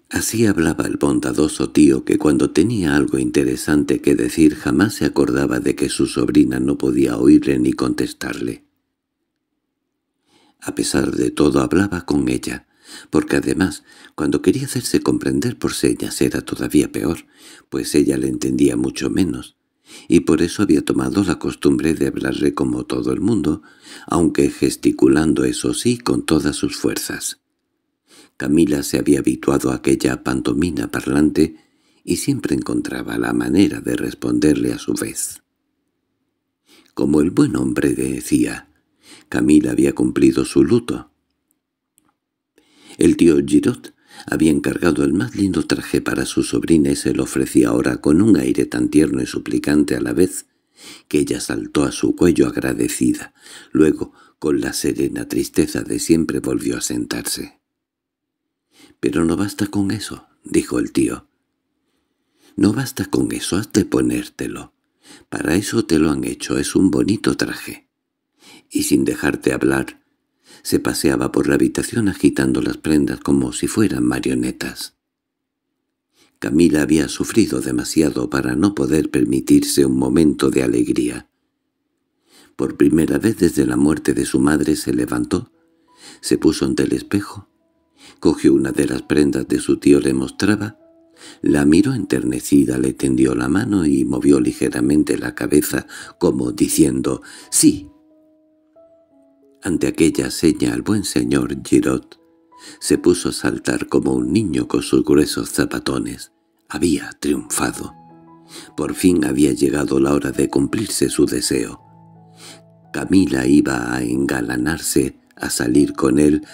Así hablaba el bondadoso tío que cuando tenía algo interesante que decir jamás se acordaba de que su sobrina no podía oírle ni contestarle. A pesar de todo hablaba con ella, porque además, cuando quería hacerse comprender por señas era todavía peor, pues ella le entendía mucho menos y por eso había tomado la costumbre de hablarle como todo el mundo, aunque gesticulando eso sí con todas sus fuerzas. Camila se había habituado a aquella pantomina parlante y siempre encontraba la manera de responderle a su vez. Como el buen hombre decía, Camila había cumplido su luto. El tío Girot había encargado el más lindo traje para su sobrina y se lo ofrecía ahora con un aire tan tierno y suplicante a la vez que ella saltó a su cuello agradecida. Luego, con la serena tristeza de siempre, volvió a sentarse. —Pero no basta con eso —dijo el tío. —No basta con eso, has de ponértelo. Para eso te lo han hecho, es un bonito traje. Y sin dejarte hablar, se paseaba por la habitación agitando las prendas como si fueran marionetas. Camila había sufrido demasiado para no poder permitirse un momento de alegría. Por primera vez desde la muerte de su madre se levantó, se puso ante el espejo, cogió una de las prendas de su tío le mostraba, la miró enternecida, le tendió la mano y movió ligeramente la cabeza como diciendo «¡Sí!». Ante aquella seña el buen señor Girot se puso a saltar como un niño con sus gruesos zapatones. Había triunfado. Por fin había llegado la hora de cumplirse su deseo. Camila iba a engalanarse, a salir con él,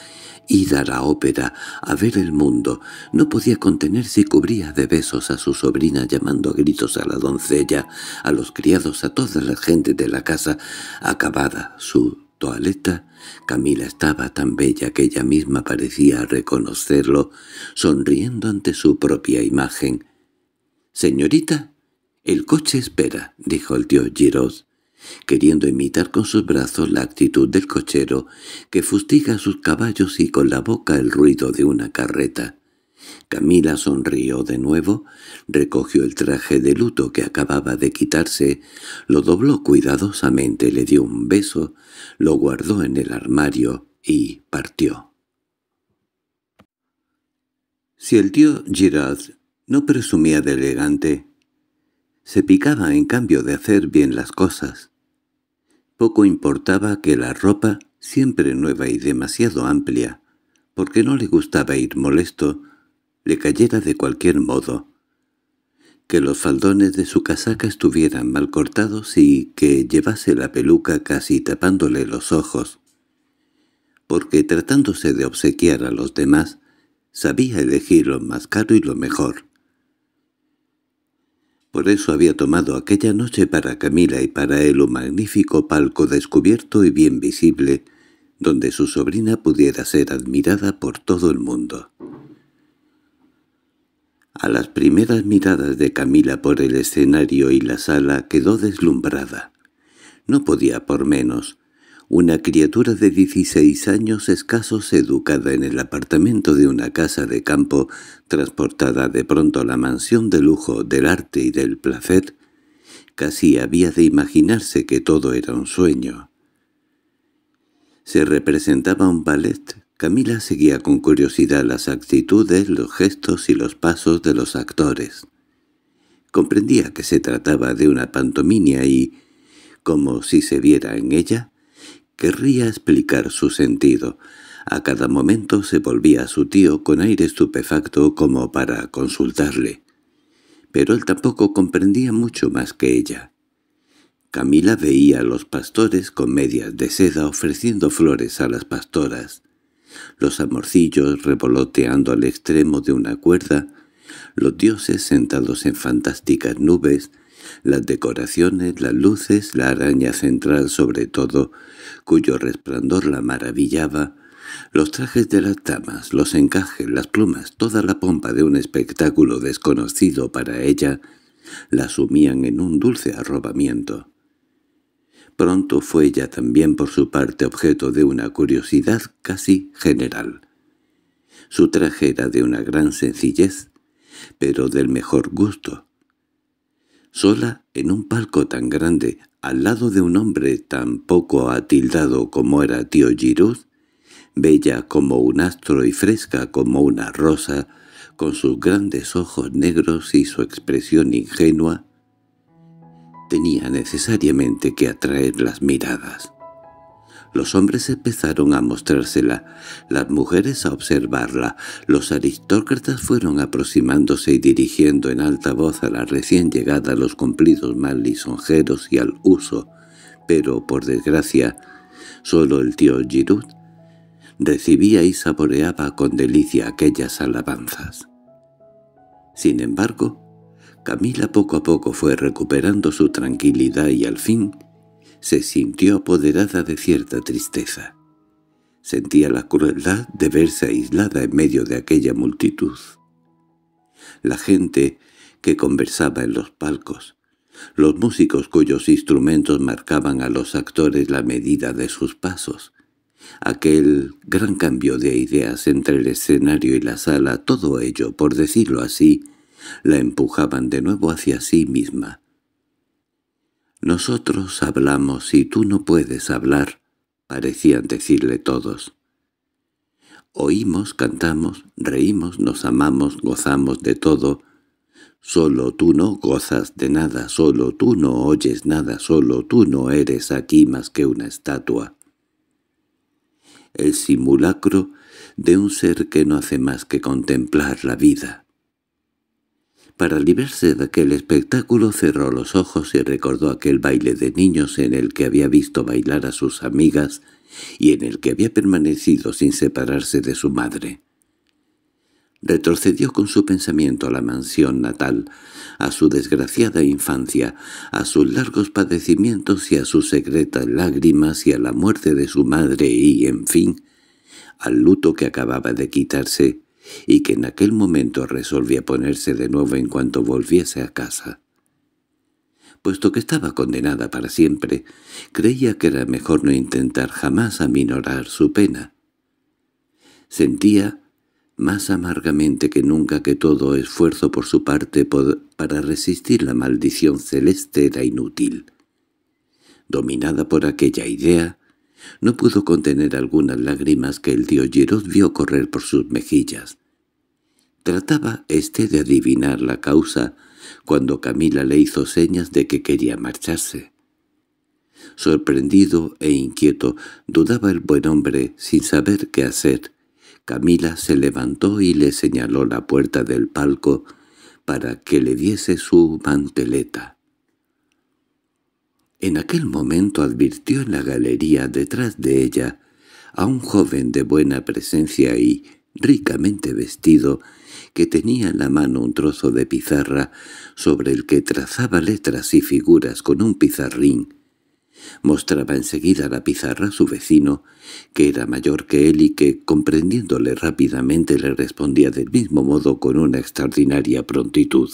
ir a la ópera, a ver el mundo. No podía contenerse y cubría de besos a su sobrina llamando gritos a la doncella, a los criados, a toda la gente de la casa. Acabada su toaleta, Camila estaba tan bella que ella misma parecía reconocerlo, sonriendo ante su propia imagen. —Señorita, el coche espera —dijo el tío Giros, queriendo imitar con sus brazos la actitud del cochero que fustiga sus caballos y con la boca el ruido de una carreta. Camila sonrió de nuevo, recogió el traje de luto que acababa de quitarse, lo dobló cuidadosamente, le dio un beso, lo guardó en el armario y partió. Si el tío Girard no presumía de elegante, se picaba en cambio de hacer bien las cosas. Poco importaba que la ropa, siempre nueva y demasiado amplia, porque no le gustaba ir molesto, le cayera de cualquier modo, que los faldones de su casaca estuvieran mal cortados y que llevase la peluca casi tapándole los ojos, porque tratándose de obsequiar a los demás, sabía elegir lo más caro y lo mejor. Por eso había tomado aquella noche para Camila y para él un magnífico palco descubierto y bien visible, donde su sobrina pudiera ser admirada por todo el mundo. A las primeras miradas de Camila por el escenario y la sala quedó deslumbrada. No podía por menos. Una criatura de 16 años escasos educada en el apartamento de una casa de campo, transportada de pronto a la mansión de lujo del arte y del placer, casi había de imaginarse que todo era un sueño. Se representaba un ballet Camila seguía con curiosidad las actitudes, los gestos y los pasos de los actores. Comprendía que se trataba de una pantomimia y, como si se viera en ella, querría explicar su sentido. A cada momento se volvía a su tío con aire estupefacto como para consultarle. Pero él tampoco comprendía mucho más que ella. Camila veía a los pastores con medias de seda ofreciendo flores a las pastoras los amorcillos revoloteando al extremo de una cuerda, los dioses sentados en fantásticas nubes, las decoraciones, las luces, la araña central sobre todo, cuyo resplandor la maravillaba, los trajes de las damas, los encajes, las plumas, toda la pompa de un espectáculo desconocido para ella, la sumían en un dulce arrobamiento. Pronto fue ella también por su parte objeto de una curiosidad casi general. Su traje era de una gran sencillez, pero del mejor gusto. Sola en un palco tan grande, al lado de un hombre tan poco atildado como era tío Giroud, bella como un astro y fresca como una rosa, con sus grandes ojos negros y su expresión ingenua, tenía necesariamente que atraer las miradas. Los hombres empezaron a mostrársela, las mujeres a observarla, los aristócratas fueron aproximándose y dirigiendo en alta voz a la recién llegada los cumplidos más lisonjeros y al uso, pero, por desgracia, solo el tío Giroud recibía y saboreaba con delicia aquellas alabanzas. Sin embargo, Camila poco a poco fue recuperando su tranquilidad y al fin se sintió apoderada de cierta tristeza. Sentía la crueldad de verse aislada en medio de aquella multitud. La gente que conversaba en los palcos, los músicos cuyos instrumentos marcaban a los actores la medida de sus pasos, aquel gran cambio de ideas entre el escenario y la sala, todo ello, por decirlo así, la empujaban de nuevo hacia sí misma. «Nosotros hablamos y tú no puedes hablar», parecían decirle todos. Oímos, cantamos, reímos, nos amamos, gozamos de todo. Solo tú no gozas de nada, solo tú no oyes nada, solo tú no eres aquí más que una estatua. El simulacro de un ser que no hace más que contemplar la vida. Para librarse de aquel espectáculo cerró los ojos y recordó aquel baile de niños en el que había visto bailar a sus amigas y en el que había permanecido sin separarse de su madre. Retrocedió con su pensamiento a la mansión natal, a su desgraciada infancia, a sus largos padecimientos y a sus secretas lágrimas y a la muerte de su madre y, en fin, al luto que acababa de quitarse y que en aquel momento resolvía ponerse de nuevo en cuanto volviese a casa. Puesto que estaba condenada para siempre, creía que era mejor no intentar jamás aminorar su pena. Sentía más amargamente que nunca que todo esfuerzo por su parte para resistir la maldición celeste era inútil. Dominada por aquella idea, no pudo contener algunas lágrimas que el tío Giroud vio correr por sus mejillas. Trataba éste de adivinar la causa cuando Camila le hizo señas de que quería marcharse. Sorprendido e inquieto, dudaba el buen hombre sin saber qué hacer. Camila se levantó y le señaló la puerta del palco para que le diese su manteleta. En aquel momento advirtió en la galería detrás de ella a un joven de buena presencia y ricamente vestido, que tenía en la mano un trozo de pizarra sobre el que trazaba letras y figuras con un pizarrín. Mostraba enseguida la pizarra a su vecino, que era mayor que él y que, comprendiéndole rápidamente, le respondía del mismo modo con una extraordinaria prontitud.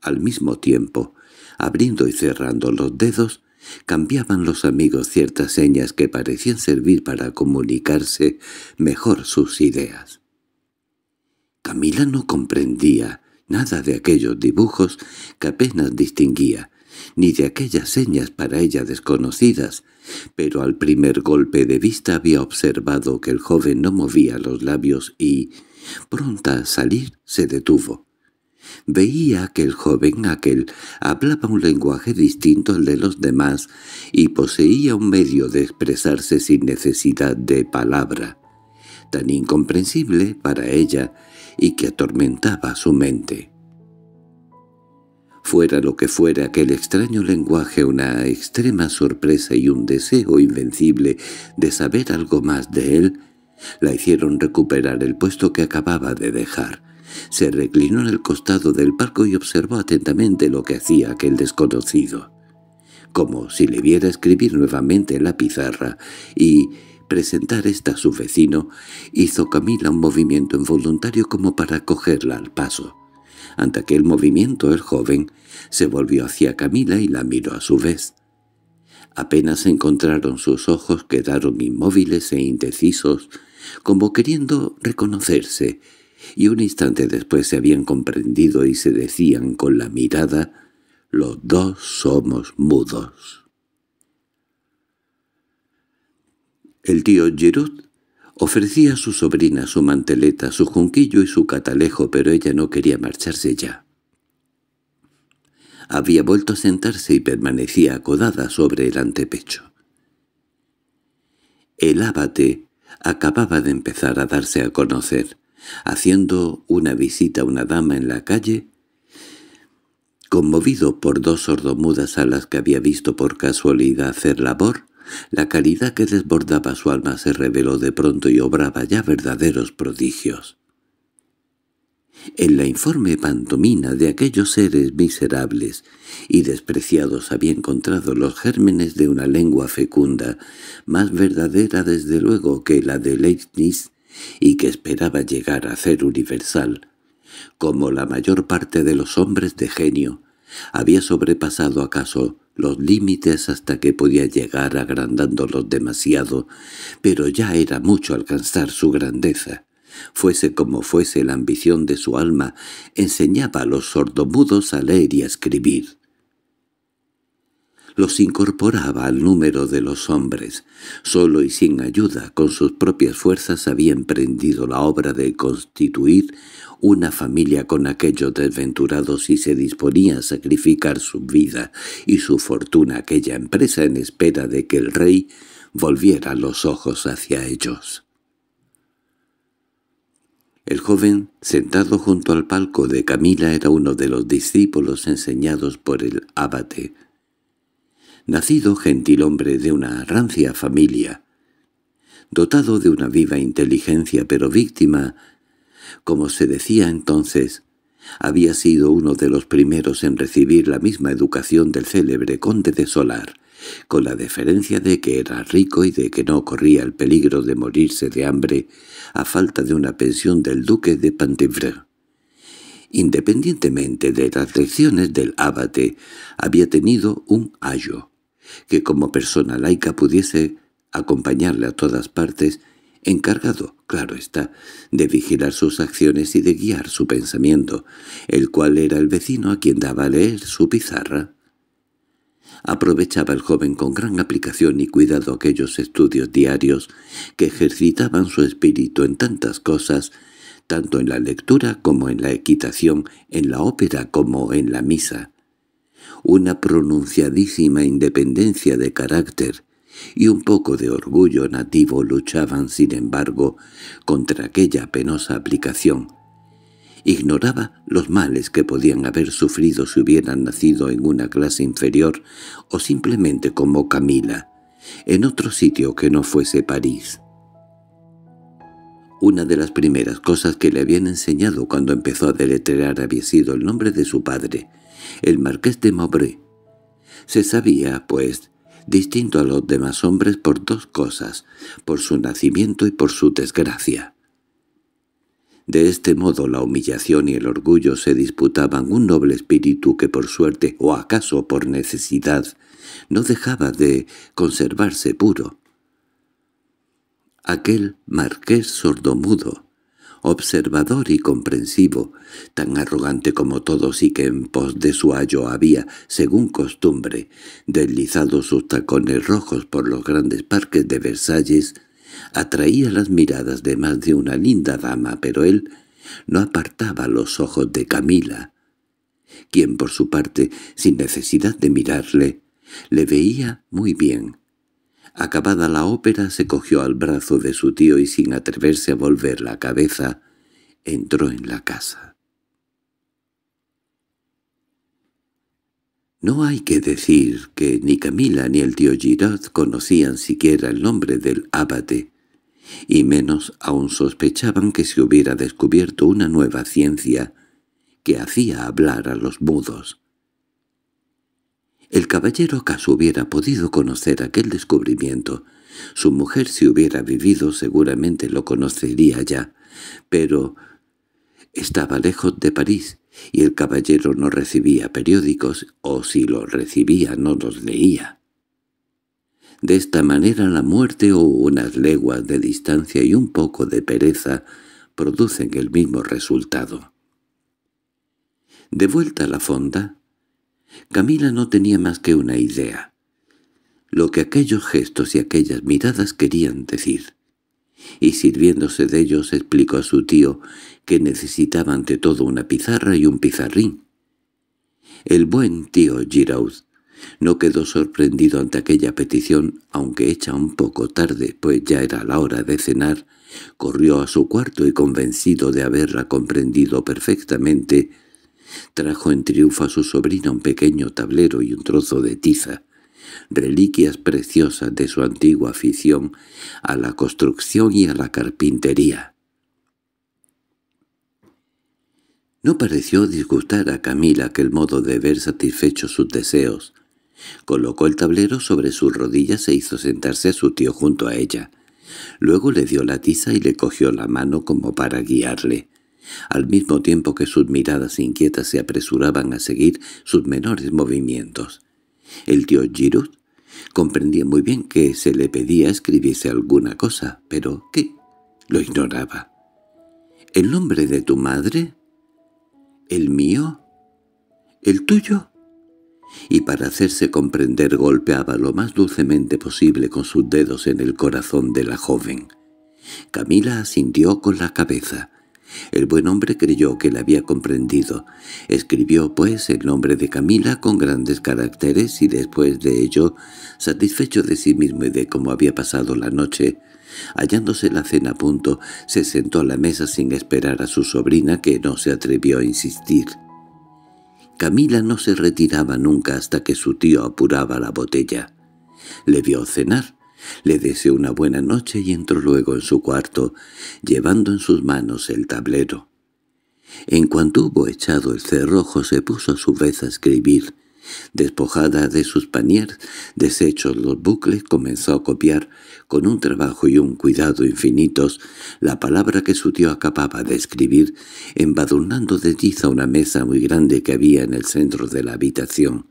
Al mismo tiempo, Abriendo y cerrando los dedos, cambiaban los amigos ciertas señas que parecían servir para comunicarse mejor sus ideas. Camila no comprendía nada de aquellos dibujos que apenas distinguía, ni de aquellas señas para ella desconocidas, pero al primer golpe de vista había observado que el joven no movía los labios y, pronta a salir, se detuvo. Veía que el joven aquel hablaba un lenguaje distinto al de los demás y poseía un medio de expresarse sin necesidad de palabra, tan incomprensible para ella y que atormentaba su mente. Fuera lo que fuera aquel extraño lenguaje una extrema sorpresa y un deseo invencible de saber algo más de él, la hicieron recuperar el puesto que acababa de dejar, se reclinó en el costado del barco y observó atentamente lo que hacía aquel desconocido, como si le viera escribir nuevamente en la pizarra y presentar esta a su vecino, hizo Camila un movimiento involuntario como para cogerla al paso. Ante aquel movimiento el joven se volvió hacia Camila y la miró a su vez. Apenas encontraron sus ojos quedaron inmóviles e indecisos, como queriendo reconocerse, y un instante después se habían comprendido y se decían con la mirada «Los dos somos mudos». El tío Giroud ofrecía a su sobrina su manteleta, su junquillo y su catalejo, pero ella no quería marcharse ya. Había vuelto a sentarse y permanecía acodada sobre el antepecho. El abate acababa de empezar a darse a conocer haciendo una visita a una dama en la calle, conmovido por dos sordomudas a que había visto por casualidad hacer labor, la caridad que desbordaba su alma se reveló de pronto y obraba ya verdaderos prodigios. En la informe pantomina de aquellos seres miserables y despreciados había encontrado los gérmenes de una lengua fecunda, más verdadera desde luego que la de Leibniz y que esperaba llegar a ser universal, como la mayor parte de los hombres de genio, había sobrepasado acaso los límites hasta que podía llegar agrandándolos demasiado, pero ya era mucho alcanzar su grandeza. Fuese como fuese la ambición de su alma, enseñaba a los sordomudos a leer y a escribir los incorporaba al número de los hombres. Solo y sin ayuda, con sus propias fuerzas había emprendido la obra de constituir una familia con aquellos desventurados y se disponía a sacrificar su vida y su fortuna aquella empresa en espera de que el rey volviera los ojos hacia ellos. El joven, sentado junto al palco de Camila, era uno de los discípulos enseñados por el abate, nacido gentilhombre de una rancia familia, dotado de una viva inteligencia pero víctima, como se decía entonces, había sido uno de los primeros en recibir la misma educación del célebre conde de Solar, con la deferencia de que era rico y de que no corría el peligro de morirse de hambre a falta de una pensión del duque de Pantevre. Independientemente de las lecciones del abate, había tenido un ayo, que como persona laica pudiese acompañarle a todas partes, encargado, claro está, de vigilar sus acciones y de guiar su pensamiento, el cual era el vecino a quien daba a leer su pizarra. Aprovechaba el joven con gran aplicación y cuidado aquellos estudios diarios que ejercitaban su espíritu en tantas cosas, tanto en la lectura como en la equitación, en la ópera como en la misa, una pronunciadísima independencia de carácter y un poco de orgullo nativo luchaban, sin embargo, contra aquella penosa aplicación. Ignoraba los males que podían haber sufrido si hubieran nacido en una clase inferior o simplemente como Camila, en otro sitio que no fuese París. Una de las primeras cosas que le habían enseñado cuando empezó a deletrear había sido el nombre de su padre, el marqués de Maubré. Se sabía, pues, distinto a los demás hombres por dos cosas, por su nacimiento y por su desgracia. De este modo la humillación y el orgullo se disputaban un noble espíritu que por suerte o acaso por necesidad no dejaba de conservarse puro. Aquel marqués sordomudo, observador y comprensivo, tan arrogante como todos y que en pos de su ayo había, según costumbre, deslizado sus tacones rojos por los grandes parques de Versalles, atraía las miradas de más de una linda dama, pero él no apartaba los ojos de Camila, quien por su parte, sin necesidad de mirarle, le veía muy bien, Acabada la ópera, se cogió al brazo de su tío y sin atreverse a volver la cabeza, entró en la casa. No hay que decir que ni Camila ni el tío Girard conocían siquiera el nombre del abate, y menos aún sospechaban que se hubiera descubierto una nueva ciencia que hacía hablar a los mudos. El caballero acaso hubiera podido conocer aquel descubrimiento. Su mujer si hubiera vivido seguramente lo conocería ya, pero estaba lejos de París y el caballero no recibía periódicos o si los recibía no los leía. De esta manera la muerte o unas leguas de distancia y un poco de pereza producen el mismo resultado. De vuelta a la fonda, Camila no tenía más que una idea. Lo que aquellos gestos y aquellas miradas querían decir. Y sirviéndose de ellos explicó a su tío que necesitaba ante todo una pizarra y un pizarrín. El buen tío Giraud no quedó sorprendido ante aquella petición, aunque hecha un poco tarde, pues ya era la hora de cenar, corrió a su cuarto y convencido de haberla comprendido perfectamente, Trajo en triunfo a su sobrina un pequeño tablero y un trozo de tiza, reliquias preciosas de su antigua afición a la construcción y a la carpintería. No pareció disgustar a Camila aquel modo de ver satisfechos sus deseos. Colocó el tablero sobre sus rodillas e hizo sentarse a su tío junto a ella. Luego le dio la tiza y le cogió la mano como para guiarle al mismo tiempo que sus miradas inquietas se apresuraban a seguir sus menores movimientos. El tío Girus comprendía muy bien que se le pedía escribiese alguna cosa, pero ¿qué? Lo ignoraba. ¿El nombre de tu madre? ¿El mío? ¿El tuyo? Y para hacerse comprender golpeaba lo más dulcemente posible con sus dedos en el corazón de la joven. Camila asintió con la cabeza. El buen hombre creyó que la había comprendido. Escribió, pues, el nombre de Camila con grandes caracteres y después de ello, satisfecho de sí mismo y de cómo había pasado la noche, hallándose la cena a punto, se sentó a la mesa sin esperar a su sobrina que no se atrevió a insistir. Camila no se retiraba nunca hasta que su tío apuraba la botella. Le vio cenar le deseó una buena noche y entró luego en su cuarto, llevando en sus manos el tablero. En cuanto hubo echado el cerrojo se puso a su vez a escribir. Despojada de sus paniers, deshechos los bucles, comenzó a copiar, con un trabajo y un cuidado infinitos, la palabra que su tío acababa de escribir, embadurnando de tiza una mesa muy grande que había en el centro de la habitación.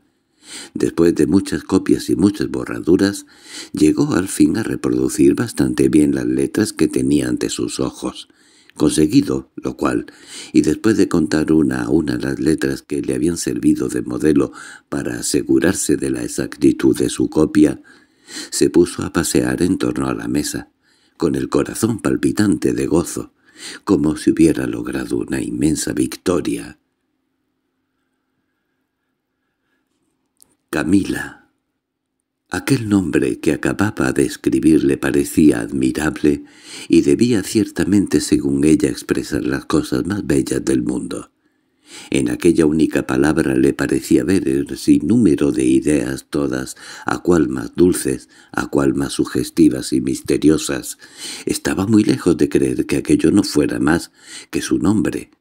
Después de muchas copias y muchas borraduras, llegó al fin a reproducir bastante bien las letras que tenía ante sus ojos. Conseguido, lo cual, y después de contar una a una las letras que le habían servido de modelo para asegurarse de la exactitud de su copia, se puso a pasear en torno a la mesa, con el corazón palpitante de gozo, como si hubiera logrado una inmensa victoria. Camila. Aquel nombre que acababa de escribir le parecía admirable y debía ciertamente según ella expresar las cosas más bellas del mundo. En aquella única palabra le parecía ver el sinnúmero de ideas todas, a cual más dulces, a cual más sugestivas y misteriosas. Estaba muy lejos de creer que aquello no fuera más que su nombre,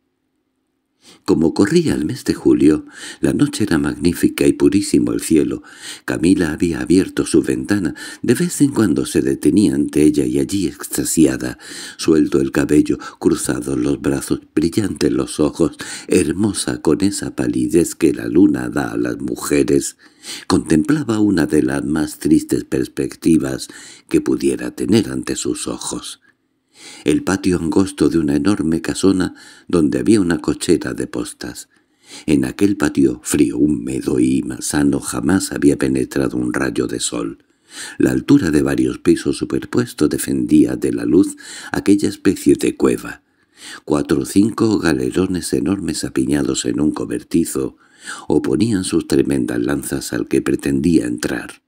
como corría el mes de julio, la noche era magnífica y purísimo el cielo. Camila había abierto su ventana, de vez en cuando se detenía ante ella y allí extasiada, suelto el cabello, cruzados los brazos, brillantes los ojos, hermosa con esa palidez que la luna da a las mujeres, contemplaba una de las más tristes perspectivas que pudiera tener ante sus ojos el patio angosto de una enorme casona donde había una cochera de postas. En aquel patio frío, húmedo y sano jamás había penetrado un rayo de sol. La altura de varios pisos superpuestos defendía de la luz aquella especie de cueva. Cuatro o cinco galerones enormes apiñados en un cobertizo oponían sus tremendas lanzas al que pretendía entrar.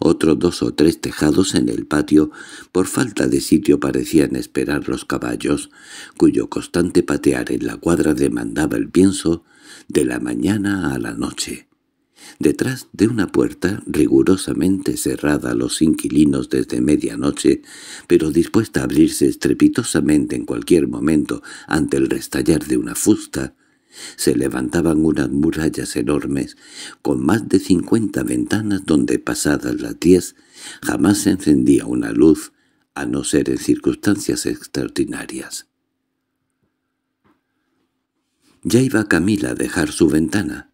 Otros dos o tres tejados en el patio, por falta de sitio parecían esperar los caballos, cuyo constante patear en la cuadra demandaba el pienso de la mañana a la noche. Detrás de una puerta rigurosamente cerrada a los inquilinos desde medianoche, pero dispuesta a abrirse estrepitosamente en cualquier momento ante el restallar de una fusta, se levantaban unas murallas enormes, con más de cincuenta ventanas donde pasadas las diez jamás se encendía una luz, a no ser en circunstancias extraordinarias. Ya iba Camila a dejar su ventana,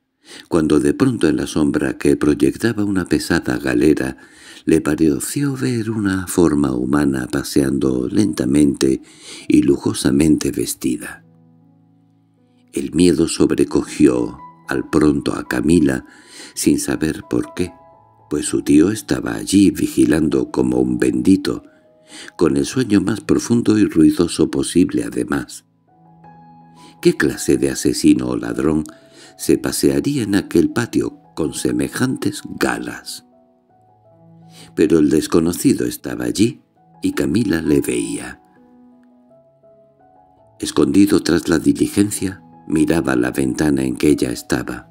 cuando de pronto en la sombra que proyectaba una pesada galera le pareció ver una forma humana paseando lentamente y lujosamente vestida. El miedo sobrecogió al pronto a Camila, sin saber por qué, pues su tío estaba allí vigilando como un bendito, con el sueño más profundo y ruidoso posible además. ¿Qué clase de asesino o ladrón se pasearía en aquel patio con semejantes galas? Pero el desconocido estaba allí y Camila le veía. Escondido tras la diligencia, miraba la ventana en que ella estaba.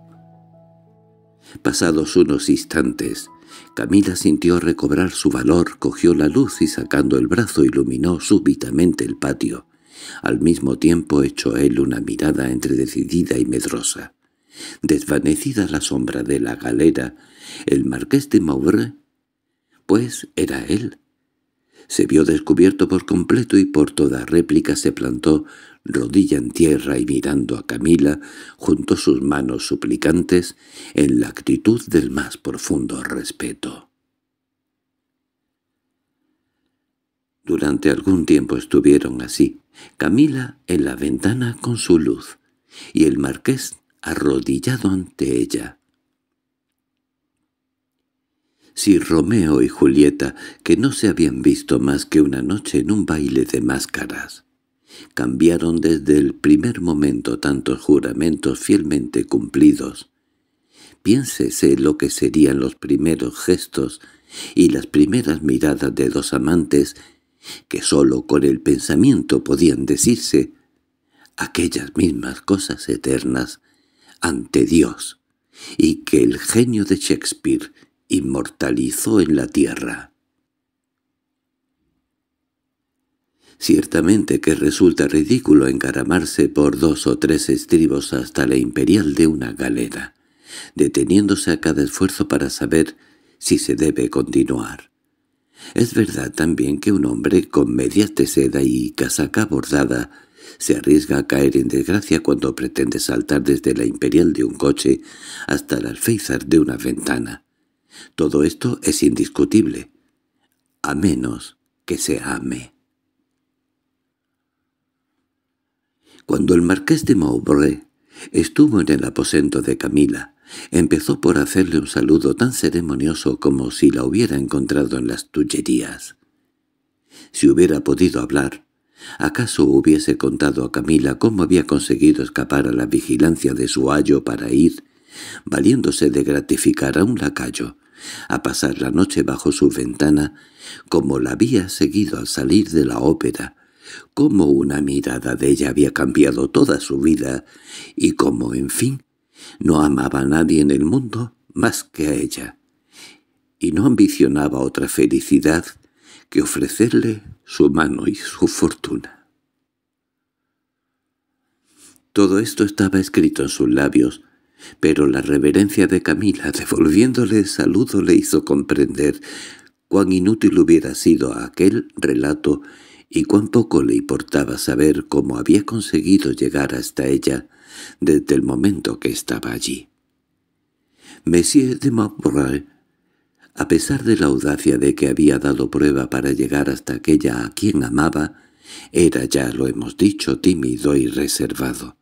Pasados unos instantes, Camila sintió recobrar su valor, cogió la luz y sacando el brazo iluminó súbitamente el patio. Al mismo tiempo echó él una mirada entre decidida y medrosa. Desvanecida la sombra de la galera, el marqués de Mauvre, pues era él. Se vio descubierto por completo y por toda réplica se plantó rodilla en tierra y mirando a Camila, juntó sus manos suplicantes en la actitud del más profundo respeto. Durante algún tiempo estuvieron así, Camila en la ventana con su luz, y el marqués arrodillado ante ella. Si Romeo y Julieta, que no se habían visto más que una noche en un baile de máscaras, cambiaron desde el primer momento tantos juramentos fielmente cumplidos. Piénsese lo que serían los primeros gestos y las primeras miradas de dos amantes que sólo con el pensamiento podían decirse aquellas mismas cosas eternas ante Dios y que el genio de Shakespeare inmortalizó en la tierra. Ciertamente que resulta ridículo encaramarse por dos o tres estribos hasta la imperial de una galera, deteniéndose a cada esfuerzo para saber si se debe continuar. Es verdad también que un hombre con medias de seda y casaca bordada se arriesga a caer en desgracia cuando pretende saltar desde la imperial de un coche hasta el alféizar de una ventana. Todo esto es indiscutible, a menos que se ame. Cuando el marqués de Maubré estuvo en el aposento de Camila, empezó por hacerle un saludo tan ceremonioso como si la hubiera encontrado en las tullerías. Si hubiera podido hablar, ¿acaso hubiese contado a Camila cómo había conseguido escapar a la vigilancia de su ayo para ir, valiéndose de gratificar a un lacayo, a pasar la noche bajo su ventana, como la había seguido al salir de la ópera, cómo una mirada de ella había cambiado toda su vida y cómo, en fin, no amaba a nadie en el mundo más que a ella, y no ambicionaba otra felicidad que ofrecerle su mano y su fortuna. Todo esto estaba escrito en sus labios, pero la reverencia de Camila, devolviéndole el saludo, le hizo comprender cuán inútil hubiera sido aquel relato y cuán poco le importaba saber cómo había conseguido llegar hasta ella desde el momento que estaba allí. Monsieur de Maubreuil, a pesar de la audacia de que había dado prueba para llegar hasta aquella a quien amaba, era, ya lo hemos dicho, tímido y reservado.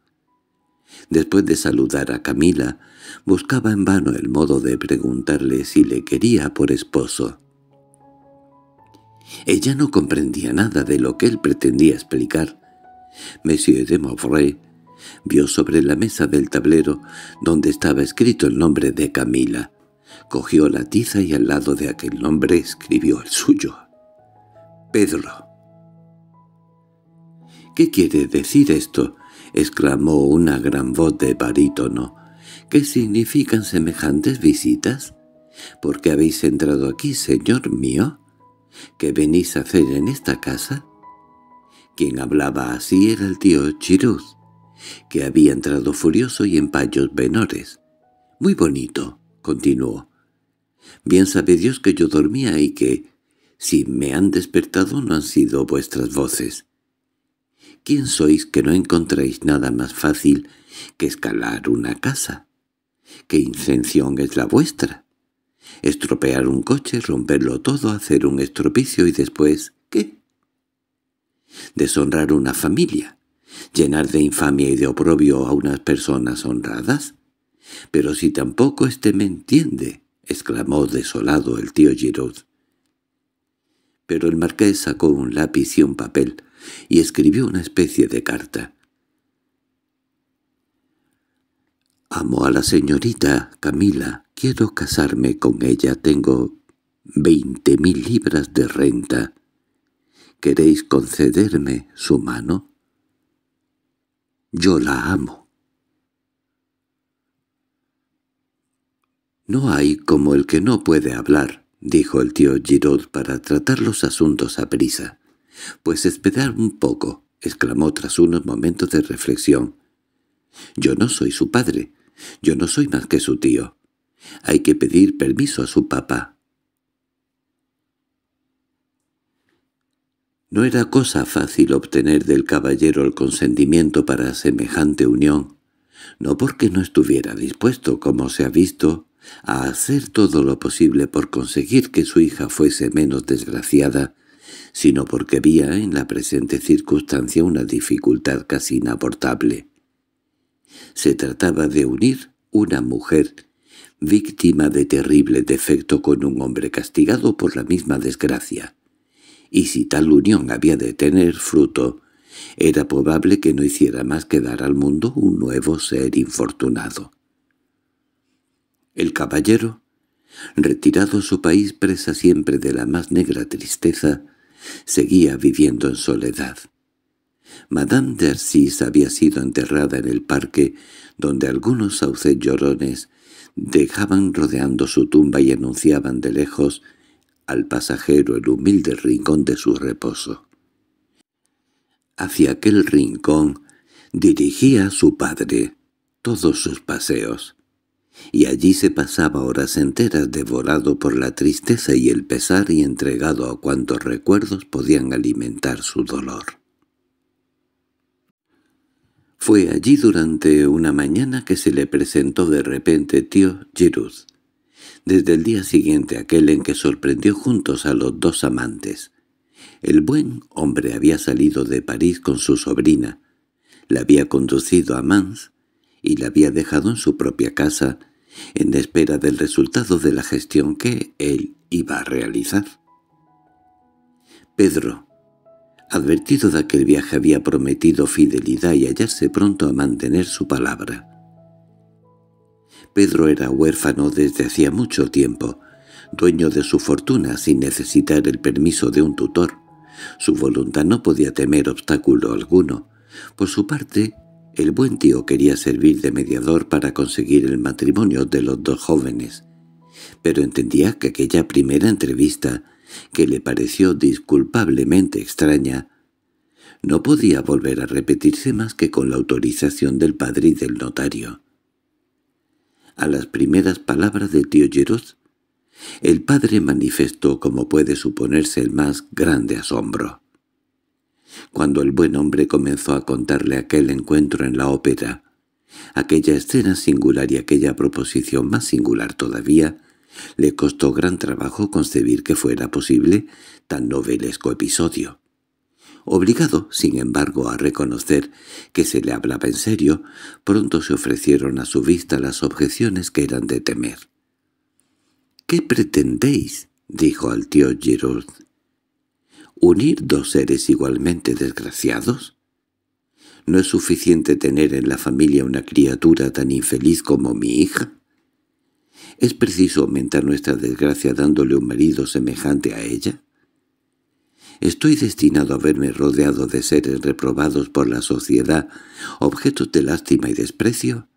Después de saludar a Camila, buscaba en vano el modo de preguntarle si le quería por esposo. Ella no comprendía nada de lo que él pretendía explicar. Monsieur de Mauvray vio sobre la mesa del tablero donde estaba escrito el nombre de Camila. Cogió la tiza y al lado de aquel nombre escribió el suyo. Pedro. —¿Qué quiere decir esto? —exclamó una gran voz de barítono. —¿Qué significan semejantes visitas? —¿Por qué habéis entrado aquí, señor mío? ¿Qué venís a hacer en esta casa? Quien hablaba así era el tío Chiruz, que había entrado furioso y en payos menores. —Muy bonito —continuó—. Bien sabe Dios que yo dormía y que, si me han despertado, no han sido vuestras voces. ¿Quién sois que no encontráis nada más fácil que escalar una casa? ¿Qué incensión es la vuestra? Estropear un coche, romperlo todo, hacer un estropicio y después... ¿Qué? Deshonrar una familia. Llenar de infamia y de oprobio a unas personas honradas. —Pero si tampoco éste me entiende —exclamó desolado el tío Giroud. Pero el marqués sacó un lápiz y un papel y escribió una especie de carta. —Amo a la señorita Camila Quiero casarme con ella, tengo veinte mil libras de renta. ¿Queréis concederme su mano? Yo la amo. No hay como el que no puede hablar, dijo el tío Giraud para tratar los asuntos a prisa. Pues esperar un poco, exclamó tras unos momentos de reflexión. Yo no soy su padre, yo no soy más que su tío. Hay que pedir permiso a su papá. No era cosa fácil obtener del caballero el consentimiento para semejante unión, no porque no estuviera dispuesto, como se ha visto, a hacer todo lo posible por conseguir que su hija fuese menos desgraciada, sino porque había en la presente circunstancia una dificultad casi inaportable. Se trataba de unir una mujer víctima de terrible defecto con un hombre castigado por la misma desgracia. Y si tal unión había de tener fruto, era probable que no hiciera más que dar al mundo un nuevo ser infortunado. El caballero, retirado a su país presa siempre de la más negra tristeza, seguía viviendo en soledad. Madame de Arcis había sido enterrada en el parque, donde algunos sauces llorones dejaban rodeando su tumba y anunciaban de lejos al pasajero el humilde rincón de su reposo. Hacia aquel rincón dirigía su padre todos sus paseos, y allí se pasaba horas enteras devorado por la tristeza y el pesar y entregado a cuantos recuerdos podían alimentar su dolor. Fue allí durante una mañana que se le presentó de repente tío Giroud, desde el día siguiente aquel en que sorprendió juntos a los dos amantes. El buen hombre había salido de París con su sobrina, la había conducido a Mans y la había dejado en su propia casa, en espera del resultado de la gestión que él iba a realizar. Pedro Advertido de aquel viaje había prometido fidelidad y hallarse pronto a mantener su palabra. Pedro era huérfano desde hacía mucho tiempo, dueño de su fortuna sin necesitar el permiso de un tutor. Su voluntad no podía temer obstáculo alguno. Por su parte, el buen tío quería servir de mediador para conseguir el matrimonio de los dos jóvenes, pero entendía que aquella primera entrevista que le pareció disculpablemente extraña, no podía volver a repetirse más que con la autorización del padre y del notario. A las primeras palabras de tío Giroz, el padre manifestó, como puede suponerse, el más grande asombro. Cuando el buen hombre comenzó a contarle aquel encuentro en la ópera, aquella escena singular y aquella proposición más singular todavía, le costó gran trabajo concebir que fuera posible tan novelesco episodio. Obligado, sin embargo, a reconocer que se le hablaba en serio, pronto se ofrecieron a su vista las objeciones que eran de temer. —¿Qué pretendéis? —dijo al tío Giroud. —¿Unir dos seres igualmente desgraciados? ¿No es suficiente tener en la familia una criatura tan infeliz como mi hija? ¿Es preciso aumentar nuestra desgracia dándole un marido semejante a ella? Estoy destinado a verme rodeado de seres reprobados por la sociedad, objetos de lástima y desprecio.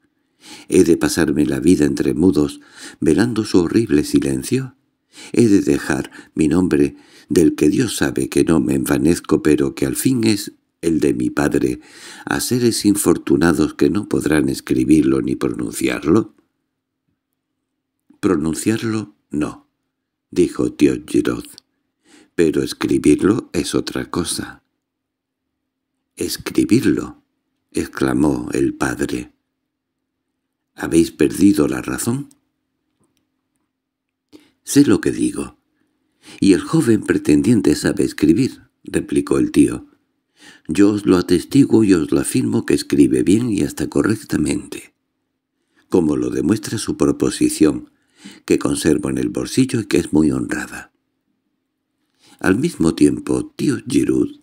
¿He de pasarme la vida entre mudos, velando su horrible silencio? ¿He de dejar mi nombre, del que Dios sabe que no me envanezco, pero que al fin es el de mi padre, a seres infortunados que no podrán escribirlo ni pronunciarlo? Pronunciarlo, no, dijo tío Girod—, pero escribirlo es otra cosa. —¿Escribirlo? —exclamó el padre. —¿Habéis perdido la razón? —Sé lo que digo. —Y el joven pretendiente sabe escribir —replicó el tío. —Yo os lo atestigo y os lo afirmo que escribe bien y hasta correctamente, como lo demuestra su proposición, que conservo en el bolsillo y que es muy honrada. Al mismo tiempo, tío Giroud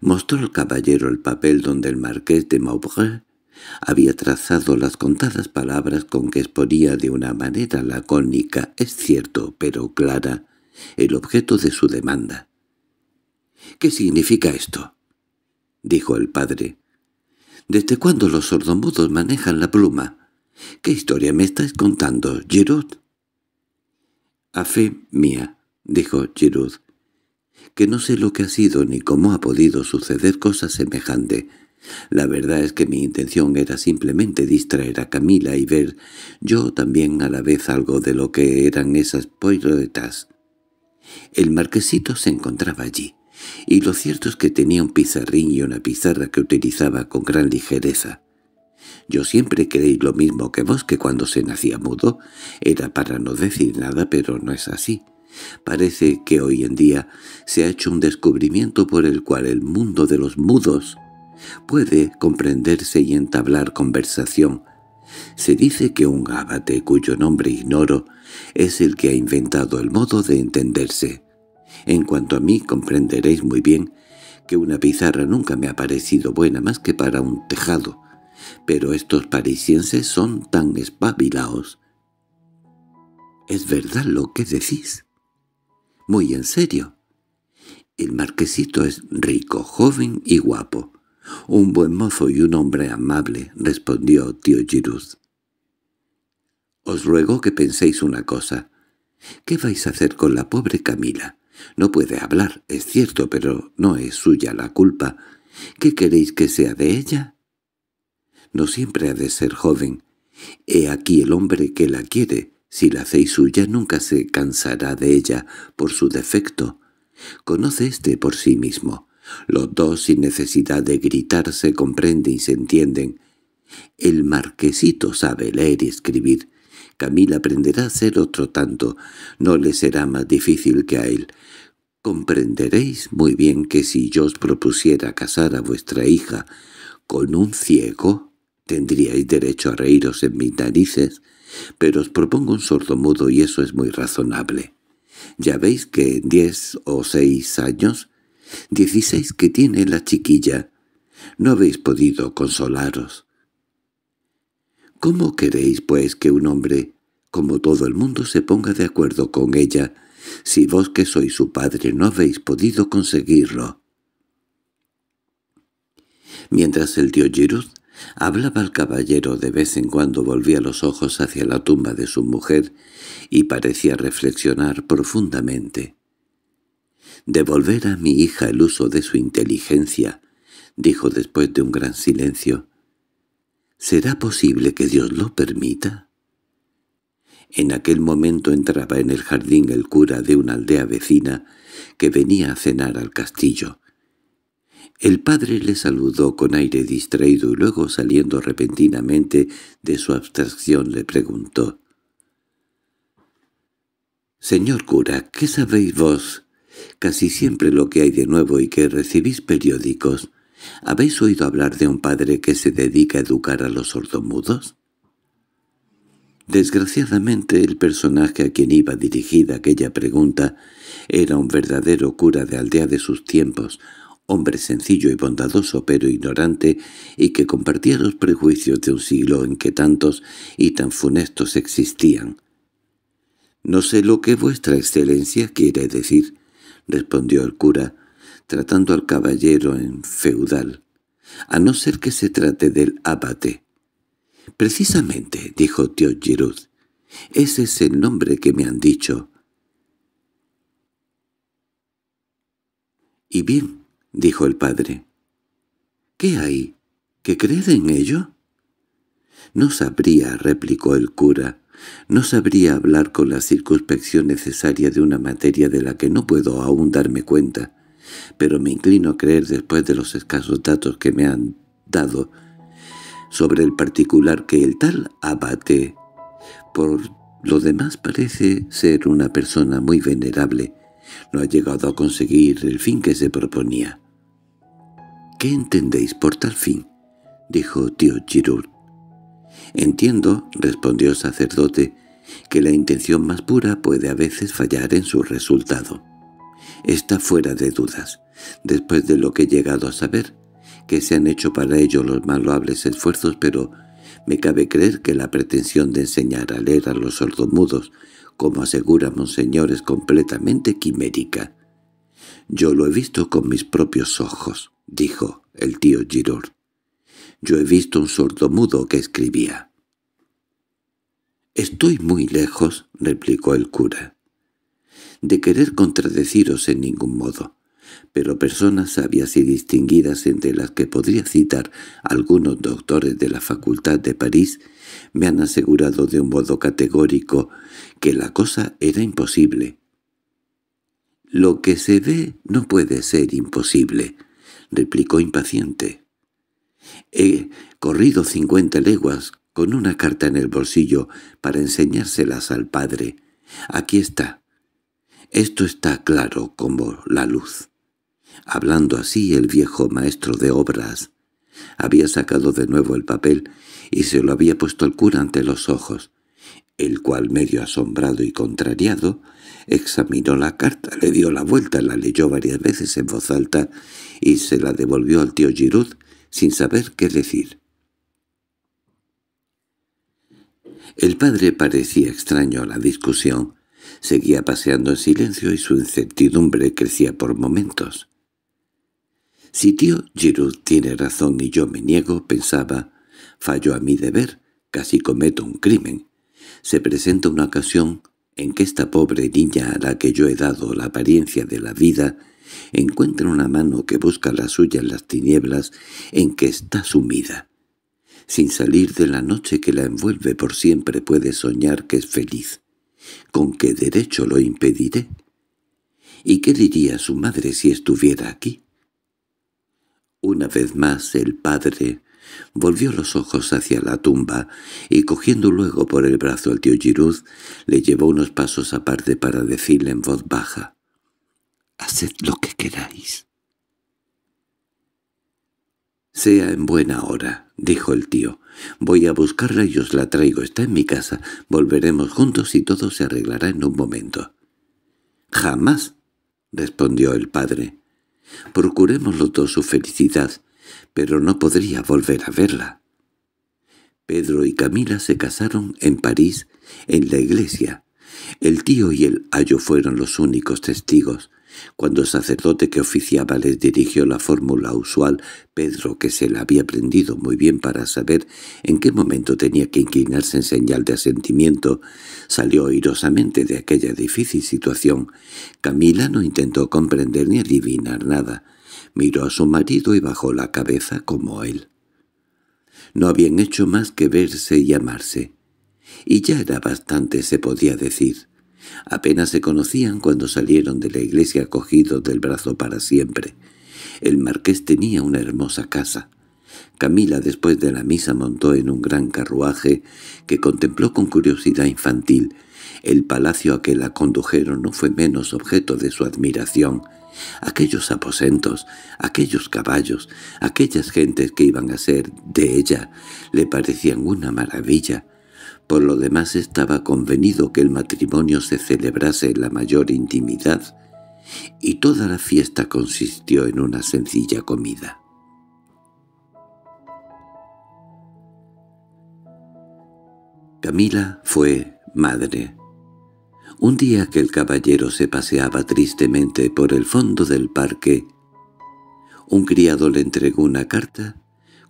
mostró al caballero el papel donde el marqués de Mauvre había trazado las contadas palabras con que exponía de una manera lacónica, es cierto, pero clara, el objeto de su demanda. —¿Qué significa esto? —dijo el padre. —¿Desde cuándo los sordomudos manejan la pluma? —¿Qué historia me estáis contando, Giroud? A fe mía, dijo Giroud, que no sé lo que ha sido ni cómo ha podido suceder cosa semejante. La verdad es que mi intención era simplemente distraer a Camila y ver yo también a la vez algo de lo que eran esas poiretas. El marquesito se encontraba allí, y lo cierto es que tenía un pizarrín y una pizarra que utilizaba con gran ligereza. Yo siempre creí lo mismo que vos, que cuando se nacía mudo era para no decir nada, pero no es así. Parece que hoy en día se ha hecho un descubrimiento por el cual el mundo de los mudos puede comprenderse y entablar conversación. Se dice que un abate cuyo nombre ignoro es el que ha inventado el modo de entenderse. En cuanto a mí comprenderéis muy bien que una pizarra nunca me ha parecido buena más que para un tejado, pero estos parisienses son tan espabilaos. —¿Es verdad lo que decís? —Muy en serio. El marquesito es rico, joven y guapo. Un buen mozo y un hombre amable —respondió tío Giruz. —Os ruego que penséis una cosa. ¿Qué vais a hacer con la pobre Camila? No puede hablar, es cierto, pero no es suya la culpa. ¿Qué queréis que sea de ella? no siempre ha de ser joven. He aquí el hombre que la quiere. Si la hacéis suya nunca se cansará de ella por su defecto. Conoce éste por sí mismo. Los dos, sin necesidad de gritar, se comprenden y se entienden. El marquesito sabe leer y escribir. Camila aprenderá a ser otro tanto. No le será más difícil que a él. Comprenderéis muy bien que si yo os propusiera casar a vuestra hija con un ciego, Tendríais derecho a reíros en mis narices, pero os propongo un sordo mudo y eso es muy razonable. Ya veis que en diez o seis años, dieciséis que tiene la chiquilla, no habéis podido consolaros. ¿Cómo queréis, pues, que un hombre, como todo el mundo, se ponga de acuerdo con ella, si vos que sois su padre no habéis podido conseguirlo? Mientras el tío Giroud Hablaba el caballero, de vez en cuando volvía los ojos hacia la tumba de su mujer y parecía reflexionar profundamente. «Devolver a mi hija el uso de su inteligencia», dijo después de un gran silencio. «¿Será posible que Dios lo permita?» En aquel momento entraba en el jardín el cura de una aldea vecina que venía a cenar al castillo. El padre le saludó con aire distraído y luego, saliendo repentinamente de su abstracción, le preguntó. «Señor cura, ¿qué sabéis vos? Casi siempre lo que hay de nuevo y que recibís periódicos. ¿Habéis oído hablar de un padre que se dedica a educar a los sordomudos?» Desgraciadamente el personaje a quien iba dirigida aquella pregunta era un verdadero cura de aldea de sus tiempos, hombre sencillo y bondadoso pero ignorante, y que compartía los prejuicios de un siglo en que tantos y tan funestos existían. «No sé lo que vuestra excelencia quiere decir», respondió el cura, tratando al caballero en feudal, «a no ser que se trate del abate». «Precisamente», dijo tío Giroud, «ese es el nombre que me han dicho». «Y bien, —dijo el padre. —¿Qué hay? ¿Que cree en ello? —No sabría —replicó el cura—, no sabría hablar con la circunspección necesaria de una materia de la que no puedo aún darme cuenta, pero me inclino a creer después de los escasos datos que me han dado sobre el particular que el tal abate, por lo demás parece ser una persona muy venerable, no ha llegado a conseguir el fin que se proponía. —¿Qué entendéis por tal fin? —dijo tío Girur. —Entiendo —respondió el sacerdote— que la intención más pura puede a veces fallar en su resultado. Está fuera de dudas, después de lo que he llegado a saber, que se han hecho para ello los más esfuerzos, pero me cabe creer que la pretensión de enseñar a leer a los sordomudos, como asegura Monseñor, es completamente quimérica. Yo lo he visto con mis propios ojos. —dijo el tío Giraud. —Yo he visto un sordo mudo que escribía. —Estoy muy lejos —replicó el cura—, de querer contradeciros en ningún modo, pero personas sabias y distinguidas entre las que podría citar algunos doctores de la Facultad de París me han asegurado de un modo categórico que la cosa era imposible. Lo que se ve no puede ser imposible replicó impaciente. He corrido cincuenta leguas con una carta en el bolsillo para enseñárselas al padre. Aquí está. Esto está claro como la luz. Hablando así el viejo maestro de obras había sacado de nuevo el papel y se lo había puesto el cura ante los ojos, el cual, medio asombrado y contrariado, examinó la carta, le dio la vuelta, la leyó varias veces en voz alta y se la devolvió al tío Giroud sin saber qué decir. El padre parecía extraño a la discusión. Seguía paseando en silencio y su incertidumbre crecía por momentos. Si tío Giroud tiene razón y yo me niego, pensaba, fallo a mi deber, casi cometo un crimen. Se presenta una ocasión en que esta pobre niña a la que yo he dado la apariencia de la vida encuentra una mano que busca la suya en las tinieblas en que está sumida. Sin salir de la noche que la envuelve por siempre puede soñar que es feliz. ¿Con qué derecho lo impediré? ¿Y qué diría su madre si estuviera aquí? Una vez más el padre volvió los ojos hacia la tumba y cogiendo luego por el brazo al tío Giruz le llevó unos pasos aparte para decirle en voz baja Haced lo que queráis. —Sea en buena hora —dijo el tío—. Voy a buscarla y os la traigo. Está en mi casa. Volveremos juntos y todo se arreglará en un momento. —Jamás —respondió el padre—. Procuremos los dos su felicidad, pero no podría volver a verla. Pedro y Camila se casaron en París, en la iglesia. El tío y el ayo fueron los únicos testigos. Cuando el sacerdote que oficiaba les dirigió la fórmula usual, Pedro, que se la había aprendido muy bien para saber en qué momento tenía que inclinarse en señal de asentimiento, salió airosamente de aquella difícil situación. Camila no intentó comprender ni adivinar nada. Miró a su marido y bajó la cabeza como él. No habían hecho más que verse y amarse. Y ya era bastante, se podía decir. Apenas se conocían cuando salieron de la iglesia cogidos del brazo para siempre. El marqués tenía una hermosa casa. Camila después de la misa montó en un gran carruaje que contempló con curiosidad infantil. El palacio a que la condujeron no fue menos objeto de su admiración. Aquellos aposentos, aquellos caballos, aquellas gentes que iban a ser de ella, le parecían una maravilla. Por lo demás estaba convenido que el matrimonio se celebrase en la mayor intimidad, y toda la fiesta consistió en una sencilla comida. Camila fue madre. Un día que el caballero se paseaba tristemente por el fondo del parque, un criado le entregó una carta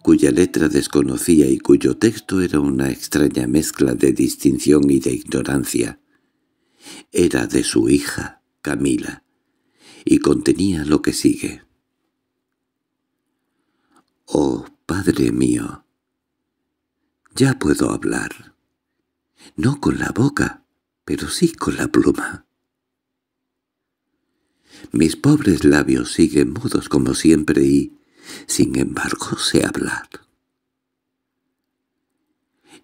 cuya letra desconocía y cuyo texto era una extraña mezcla de distinción y de ignorancia. Era de su hija, Camila, y contenía lo que sigue. «Oh, Padre mío, ya puedo hablar. No con la boca, pero sí con la pluma». Mis pobres labios siguen mudos como siempre y, sin embargo, sé hablar.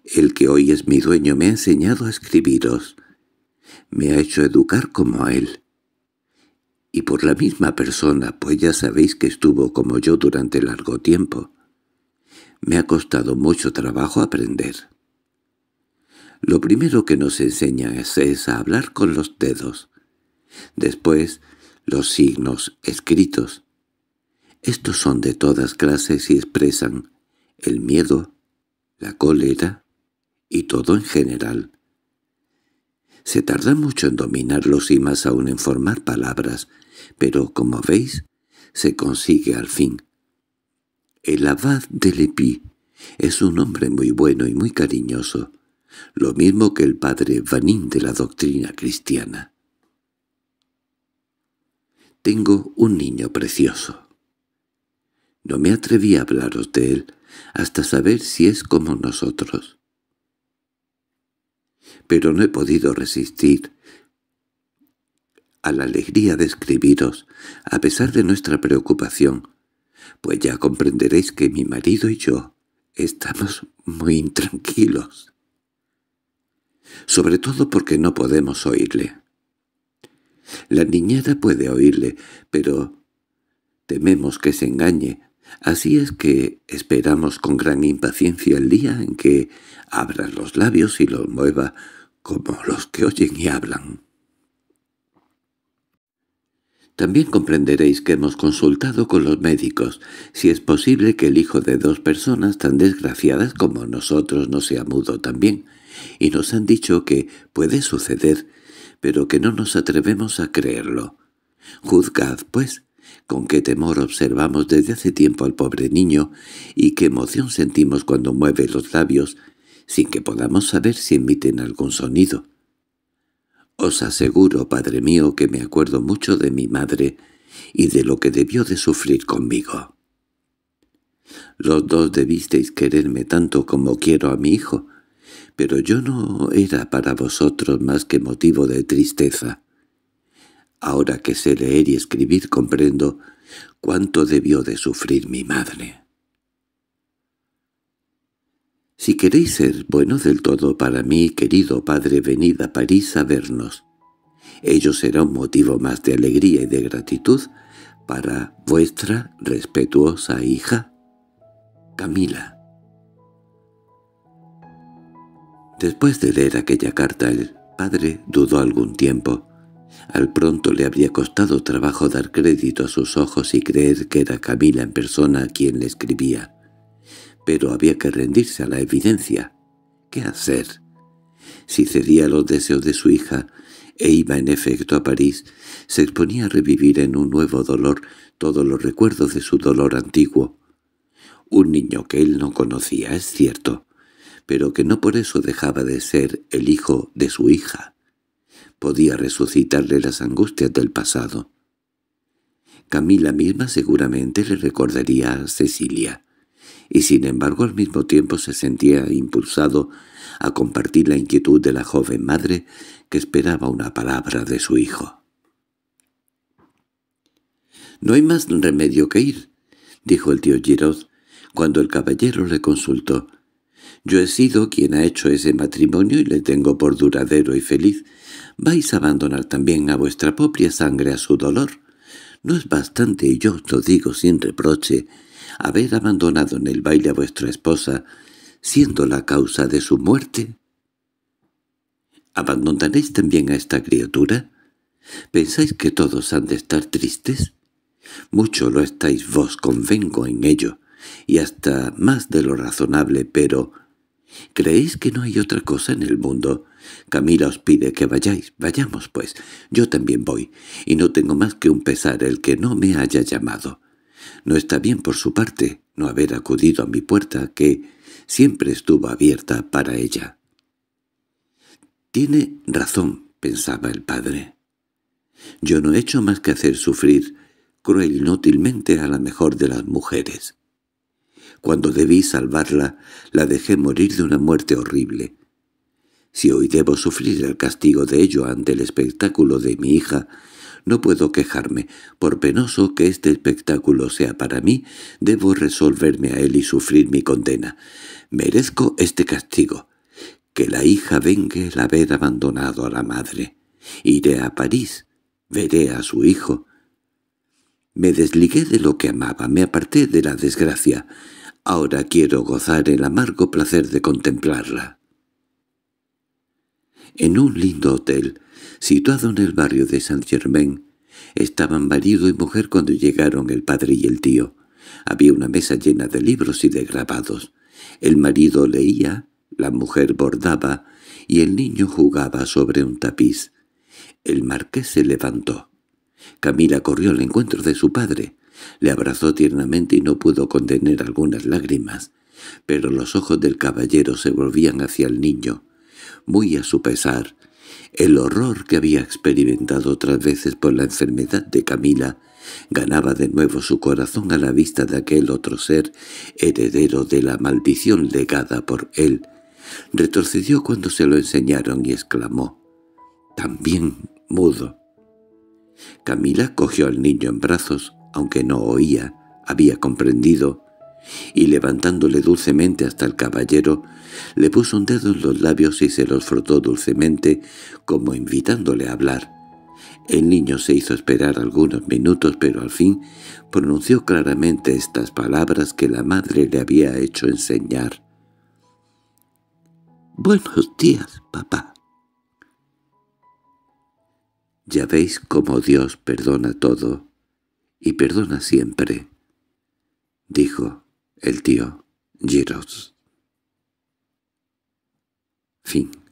El que hoy es mi dueño me ha enseñado a escribiros. Me ha hecho educar como a él. Y por la misma persona, pues ya sabéis que estuvo como yo durante largo tiempo. Me ha costado mucho trabajo aprender. Lo primero que nos enseña es, es a hablar con los dedos. Después, los signos escritos. Estos son de todas clases y expresan el miedo, la cólera y todo en general. Se tarda mucho en dominarlos y más aún en formar palabras, pero como veis, se consigue al fin. El abad de Lepi es un hombre muy bueno y muy cariñoso, lo mismo que el padre Vanín de la doctrina cristiana. Tengo un niño precioso. No me atreví a hablaros de él, hasta saber si es como nosotros. Pero no he podido resistir a la alegría de escribiros, a pesar de nuestra preocupación, pues ya comprenderéis que mi marido y yo estamos muy intranquilos. Sobre todo porque no podemos oírle. La niñera puede oírle, pero tememos que se engañe, Así es que esperamos con gran impaciencia el día en que abra los labios y los mueva como los que oyen y hablan. También comprenderéis que hemos consultado con los médicos si es posible que el hijo de dos personas tan desgraciadas como nosotros no sea mudo también, y nos han dicho que puede suceder, pero que no nos atrevemos a creerlo. Juzgad, pues, con qué temor observamos desde hace tiempo al pobre niño y qué emoción sentimos cuando mueve los labios sin que podamos saber si emiten algún sonido. Os aseguro, padre mío, que me acuerdo mucho de mi madre y de lo que debió de sufrir conmigo. Los dos debisteis quererme tanto como quiero a mi hijo, pero yo no era para vosotros más que motivo de tristeza. Ahora que sé leer y escribir comprendo cuánto debió de sufrir mi madre. Si queréis ser buenos del todo para mí, querido padre, venid a París a vernos. Ello será un motivo más de alegría y de gratitud para vuestra respetuosa hija, Camila. Después de leer aquella carta, el padre dudó algún tiempo, al pronto le habría costado trabajo dar crédito a sus ojos y creer que era Camila en persona quien le escribía. Pero había que rendirse a la evidencia. ¿Qué hacer? Si cedía a los deseos de su hija e iba en efecto a París, se exponía a revivir en un nuevo dolor todos los recuerdos de su dolor antiguo. Un niño que él no conocía, es cierto, pero que no por eso dejaba de ser el hijo de su hija podía resucitarle las angustias del pasado. Camila misma seguramente le recordaría a Cecilia, y sin embargo al mismo tiempo se sentía impulsado a compartir la inquietud de la joven madre que esperaba una palabra de su hijo. «No hay más remedio que ir», dijo el tío Giroz, cuando el caballero le consultó. «Yo he sido quien ha hecho ese matrimonio y le tengo por duradero y feliz, vais a abandonar también a vuestra propia sangre a su dolor. ¿No es bastante, y yo os lo digo sin reproche, haber abandonado en el baile a vuestra esposa, siendo la causa de su muerte? ¿Abandonaréis también a esta criatura? ¿Pensáis que todos han de estar tristes? Mucho lo estáis vos, convengo en ello, y hasta más de lo razonable, pero ¿Creéis que no hay otra cosa en el mundo? Camila os pide que vayáis. Vayamos, pues. Yo también voy, y no tengo más que un pesar el que no me haya llamado. No está bien por su parte no haber acudido a mi puerta, que siempre estuvo abierta para ella. Tiene razón, pensaba el padre. Yo no he hecho más que hacer sufrir cruel inútilmente a la mejor de las mujeres. Cuando debí salvarla, la dejé morir de una muerte horrible. Si hoy debo sufrir el castigo de ello ante el espectáculo de mi hija, no puedo quejarme. Por penoso que este espectáculo sea para mí, debo resolverme a él y sufrir mi condena. Merezco este castigo. Que la hija vengue el haber abandonado a la madre. Iré a París. Veré a su hijo. Me desligué de lo que amaba, me aparté de la desgracia. Ahora quiero gozar el amargo placer de contemplarla. En un lindo hotel, situado en el barrio de Saint-Germain, estaban marido y mujer cuando llegaron el padre y el tío. Había una mesa llena de libros y de grabados. El marido leía, la mujer bordaba y el niño jugaba sobre un tapiz. El marqués se levantó. Camila corrió al encuentro de su padre. Le abrazó tiernamente y no pudo contener algunas lágrimas, pero los ojos del caballero se volvían hacia el niño. Muy a su pesar, el horror que había experimentado otras veces por la enfermedad de Camila ganaba de nuevo su corazón a la vista de aquel otro ser heredero de la maldición legada por él. Retrocedió cuando se lo enseñaron y exclamó, «También mudo». Camila cogió al niño en brazos, aunque no oía, había comprendido, y levantándole dulcemente hasta el caballero, le puso un dedo en los labios y se los frotó dulcemente, como invitándole a hablar. El niño se hizo esperar algunos minutos, pero al fin pronunció claramente estas palabras que la madre le había hecho enseñar. «Buenos días, papá». Ya veis cómo Dios perdona todo y perdona siempre, dijo el tío Giros. Fin.